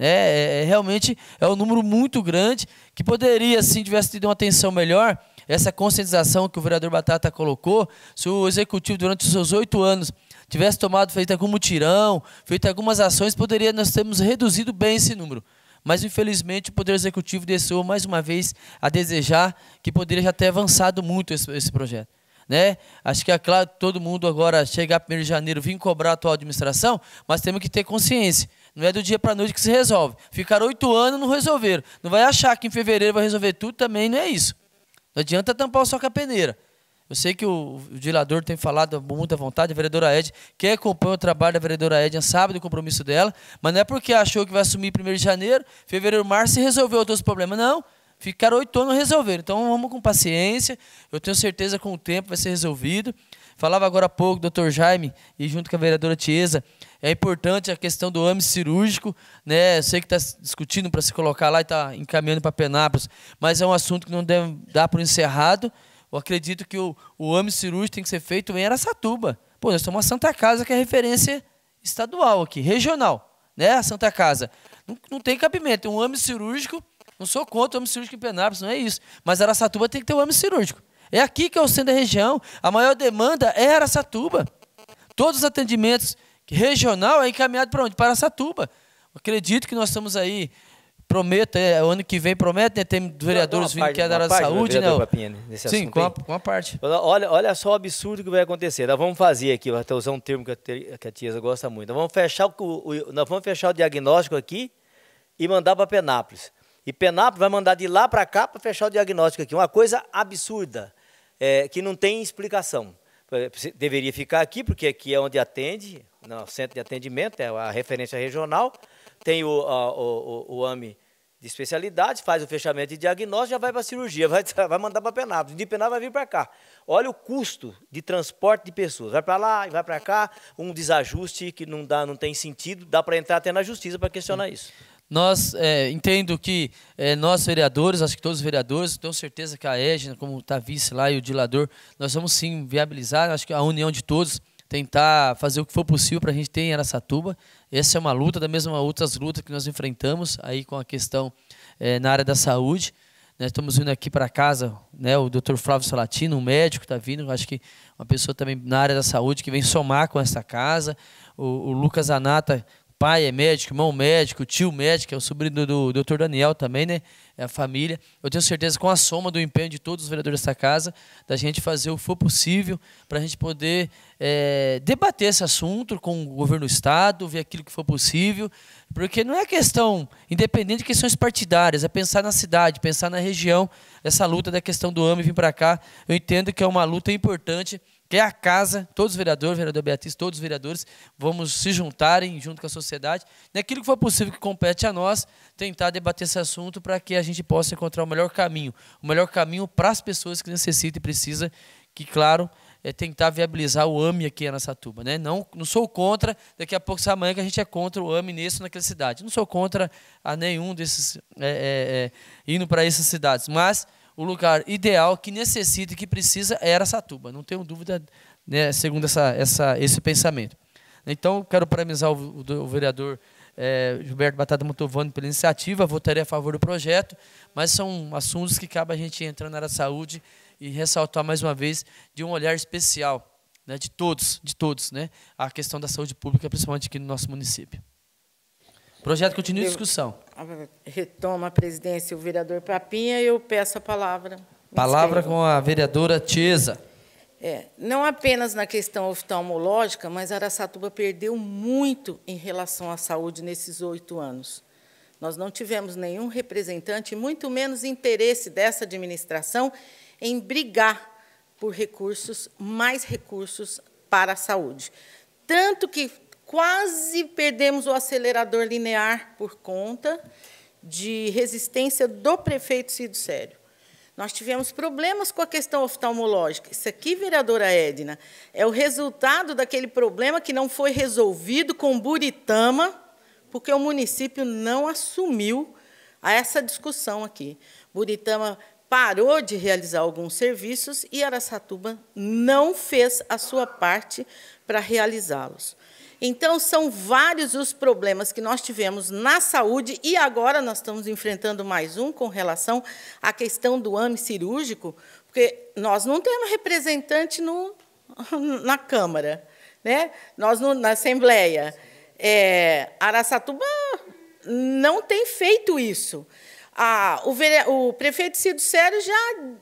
É, é, é, realmente é um número muito grande que poderia, se tivesse tido uma atenção melhor, essa conscientização que o vereador Batata colocou, se o executivo, durante os seus oito anos, tivesse tomado, feito algum mutirão, feito algumas ações, poderia nós termos reduzido bem esse número. Mas, infelizmente, o Poder Executivo deixou mais uma vez a desejar que poderia já ter avançado muito esse, esse projeto. Né? Acho que é claro todo mundo agora chegar 1 de janeiro vir cobrar a atual administração, mas temos que ter consciência não é do dia para noite que se resolve. Ficar oito anos não resolveram. Não vai achar que em fevereiro vai resolver tudo também, não é isso. Não adianta tampar o sol com a peneira. Eu sei que o, o dilador tem falado com muita vontade, a vereadora Ed, quem acompanha o trabalho da vereadora Ed sabe do compromisso dela, mas não é porque achou que vai assumir 1 de janeiro, fevereiro, março e resolveu todos os problemas. Não, ficaram oito anos resolver. Então vamos com paciência, eu tenho certeza que com o tempo vai ser resolvido. Falava agora há pouco doutor Jaime e junto com a vereadora Tiesa, é importante a questão do âmbito cirúrgico, né? Eu sei que está discutindo para se colocar lá e está encaminhando para Penápolis, mas é um assunto que não deve dar por encerrado. Eu acredito que o, o cirúrgico tem que ser feito em Aracatuba. Pô, nós somos uma Santa Casa que é referência estadual aqui, regional, né? A Santa Casa. Não, não tem cabimento. Um âmbito cirúrgico, não sou contra o âmbito cirúrgico em Penápolis, não é isso. Mas Aracatuba tem que ter o um cirúrgico. É aqui que é o centro da região. A maior demanda é Aracatuba. Todos os atendimentos regional é encaminhado para onde? Para Aracatuba. Acredito que nós estamos aí prometa, é, o ano que vem promete, né? Tem vereadores vindo que é da área da saúde, né? Sim, com uma, com parte. Olha, olha só o absurdo que vai acontecer. Nós vamos fazer aqui, vou até usar um termo que a, que a gosta muito. Nós vamos fechar o, o, nós vamos fechar o diagnóstico aqui e mandar para Penápolis. E Penápolis vai mandar de lá para cá para fechar o diagnóstico aqui. Uma coisa absurda é, que não tem explicação. Deveria ficar aqui, porque aqui é onde atende, no né, centro de atendimento, é a referência regional, tem o, a, o, o, o AMI de especialidade, faz o fechamento de diagnóstico, já vai para a cirurgia, vai, vai mandar para Penápolis. De Penápolis vai vir para cá. Olha o custo de transporte de pessoas. Vai para lá e vai para cá, um desajuste que não, dá, não tem sentido, dá para entrar até na justiça para questionar hum. isso. Nós é, entendo que é, nós vereadores, acho que todos os vereadores, tenho certeza que a Égina, como está vice lá e o Dilador, nós vamos sim viabilizar, acho que a união de todos, tentar fazer o que for possível para a gente ter em Aracatuba. Essa é uma luta, da mesma outras lutas que nós enfrentamos aí com a questão é, na área da saúde. Nós né, estamos vindo aqui para casa, né, o Dr. Flávio Salatino, um médico está vindo, acho que uma pessoa também na área da saúde que vem somar com essa casa. O, o Lucas Anata, pai é médico, irmão médico, tio médico, é o sobrinho do, doutor Dr. Daniel também, né? É a família. Eu tenho certeza com a soma do empenho de todos os vereadores dessa casa, da gente fazer o que for possível para a gente poder é, debater esse assunto com o governo do Estado, ver aquilo que for possível, porque não é questão, independente de questões partidárias, é pensar na cidade, pensar na região, essa luta da questão do AME vir para cá. Eu entendo que é uma luta importante que é a casa, todos os vereadores, vereador Beatriz, todos os vereadores, vamos se juntarem junto com a sociedade, naquilo que for possível que compete a nós, tentar debater esse assunto para que a gente possa encontrar o melhor caminho, o melhor caminho para as pessoas que necessitam e precisam, que, claro, é tentar viabilizar o AME aqui na Satuba, Né? Não, não sou contra, daqui a pouco amanhã que a gente é contra o AME nesse ou naquela cidade. Não sou contra a nenhum desses é, é, é, indo para essas cidades, mas o lugar ideal que necessita e que precisa é Satuba, Não tenho dúvida, né, segundo essa, essa, esse pensamento. Então, quero parabenizar o, o, o vereador é, Gilberto Batata Montovani pela iniciativa, votarei a favor do projeto, mas são assuntos que cabe a gente entrar na área da saúde e ressaltar mais uma vez de um olhar especial né, de todos, de todos, né, a questão da saúde pública, principalmente aqui no nosso município. Projeto continua em discussão. Retoma a presidência o vereador Papinha e eu peço a palavra. Palavra com a vereadora Tiesa. É, não apenas na questão oftalmológica, mas Araçatuba perdeu muito em relação à saúde nesses oito anos. Nós não tivemos nenhum representante, muito menos interesse dessa administração em brigar por recursos, mais recursos para a saúde. Tanto que quase perdemos o acelerador linear por conta de resistência do prefeito Cido Sério. Nós tivemos problemas com a questão oftalmológica. Isso aqui, vereadora Edna, é o resultado daquele problema que não foi resolvido com Buritama, porque o município não assumiu a essa discussão aqui. Buritama parou de realizar alguns serviços e Araçatuba não fez a sua parte para realizá-los. Então, são vários os problemas que nós tivemos na saúde e agora nós estamos enfrentando mais um com relação à questão do AME cirúrgico, porque nós não temos representante no, na Câmara, né? nós no, na Assembleia. É, Araçatuba não tem feito isso. Ah, o, vere... o, prefeito Cido Sério já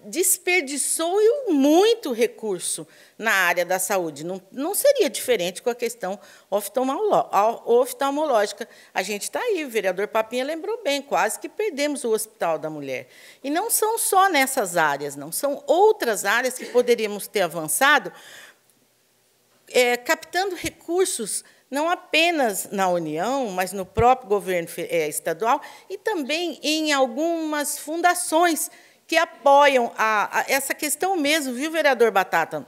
desperdiçou muito recurso na área da saúde. Não, não seria diferente com a questão oftalmológica. A gente está aí, o vereador Papinha lembrou bem, quase que perdemos o Hospital da Mulher. E não são só nessas áreas, não. São outras áreas que poderíamos ter avançado, é, captando recursos não apenas na União, mas no próprio governo eh, estadual e também em algumas fundações que apoiam a, a essa questão mesmo, viu, vereador Batata?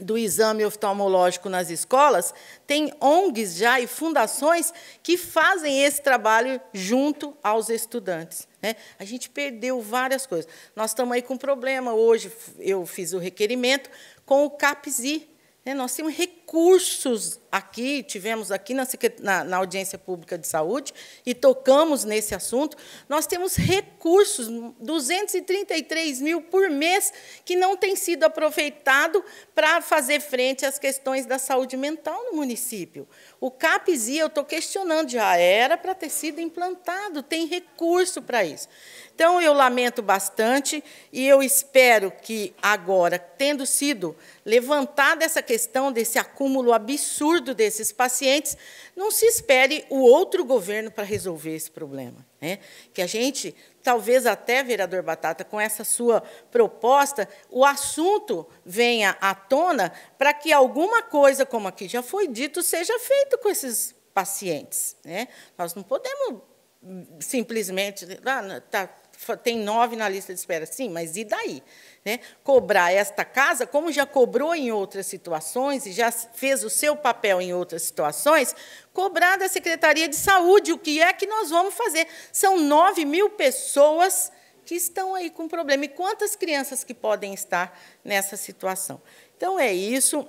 do exame oftalmológico nas escolas, tem ONGs já e fundações que fazem esse trabalho junto aos estudantes. Né? A gente perdeu várias coisas. Nós estamos aí com um problema. Hoje eu fiz o requerimento com o CAPSI, né? Nós temos recursos aqui, tivemos aqui na, na, na, audiência pública de saúde e tocamos nesse assunto. Nós temos recursos, 233 mil por mês, que não tem sido aproveitado para fazer frente às questões da saúde mental no município. O CAPESI, eu estou questionando, já era para ter sido implantado, tem recurso para isso. Então, eu lamento bastante e eu espero que, agora, tendo sido levantada essa questão desse acúmulo absurdo desses pacientes, não se espere o outro governo para resolver esse problema. Né? Que a gente, talvez até, vereador Batata, com essa sua proposta, o assunto venha à tona para que alguma coisa, como aqui já foi dito, seja feita com esses pacientes. Né? Nós não podemos hum, simplesmente. Ah, tá, tem nove na lista de espera. Sim, mas e daí? Né? Cobrar esta casa, como já cobrou em outras situações e já fez o seu papel em outras situações, cobrar da Secretaria de Saúde o que é que nós vamos fazer. São nove mil pessoas que estão aí com problema. E quantas crianças que podem estar nessa situação? Então, é isso.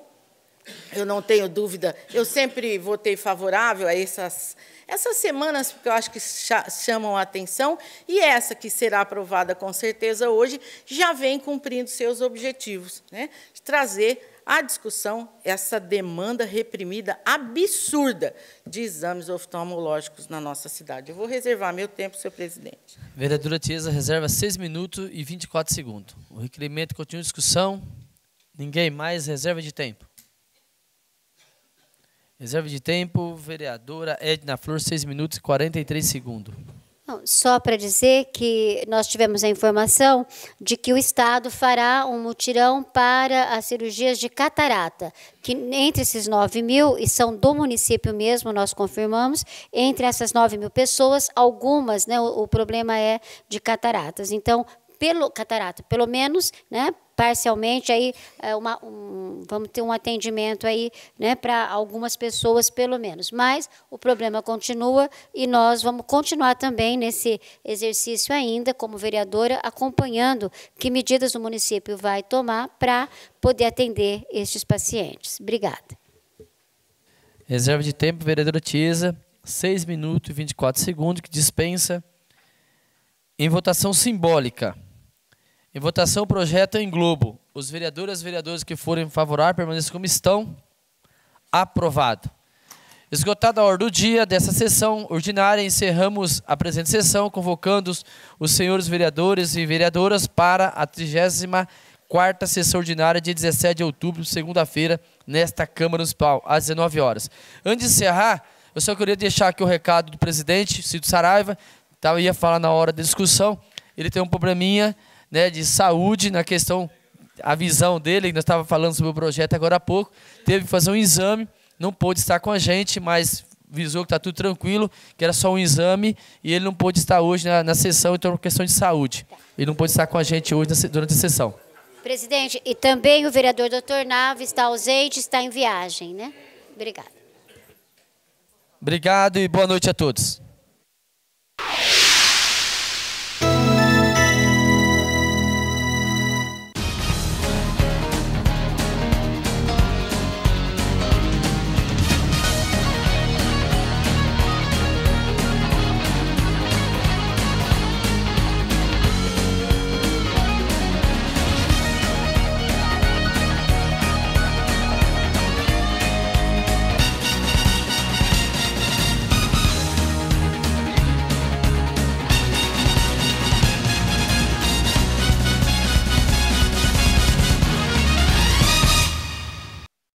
Eu não tenho dúvida. Eu sempre votei favorável a essas, essas semanas, porque eu acho que chamam a atenção, e essa que será aprovada com certeza hoje já vem cumprindo seus objetivos né? de trazer à discussão essa demanda reprimida absurda de exames oftalmológicos na nossa cidade. Eu vou reservar meu tempo, senhor presidente. Vereadora Tiesa reserva 6 minutos e 24 segundos. O requerimento continua em discussão. Ninguém mais reserva de tempo. Reserva de tempo, vereadora Edna Flor, 6 minutos e 43 segundos. Só para dizer que nós tivemos a informação de que o Estado fará um mutirão para as cirurgias de catarata, que entre esses 9 mil, e são do município mesmo, nós confirmamos, entre essas 9 mil pessoas, algumas, né, o, o problema é de cataratas. Então, pelo catarata, pelo menos, né, parcialmente aí é, uma, um, vamos ter um atendimento aí né, para algumas pessoas pelo menos. Mas o problema continua e nós vamos continuar também nesse exercício ainda, como vereadora, acompanhando que medidas o município vai tomar para poder atender estes pacientes. Obrigada. Reserva de tempo, vereadora Tiesa, 6 minutos e 24 segundos, que dispensa. Em votação simbólica. Em votação, o projeto em Globo. Os vereadores e vereadoras que forem favorar permaneçam como estão. Aprovado. Esgotada a hora do dia dessa sessão ordinária, encerramos a presente sessão, convocando os, senhores vereadores e vereadoras para a 34 sessão ordinária de 17 de outubro, segunda-feira, nesta Câmara Municipal, às 19 horas. Antes de encerrar, eu só queria deixar aqui o recado do presidente, Cido Saraiva, tá, ia falar na hora da discussão, ele tem um probleminha né, de saúde, na questão, a visão dele, nós estávamos falando sobre o projeto agora há pouco, teve que fazer um exame, não pôde estar com a gente, mas visou que está tudo tranquilo, que era só um exame, e ele não pôde estar hoje na, na sessão, então é questão de saúde. Ele não pôde estar com a gente hoje na, durante a sessão. Presidente, e também o vereador doutor Nave está ausente, está em viagem, né? Obrigado. Obrigado e boa noite a todos.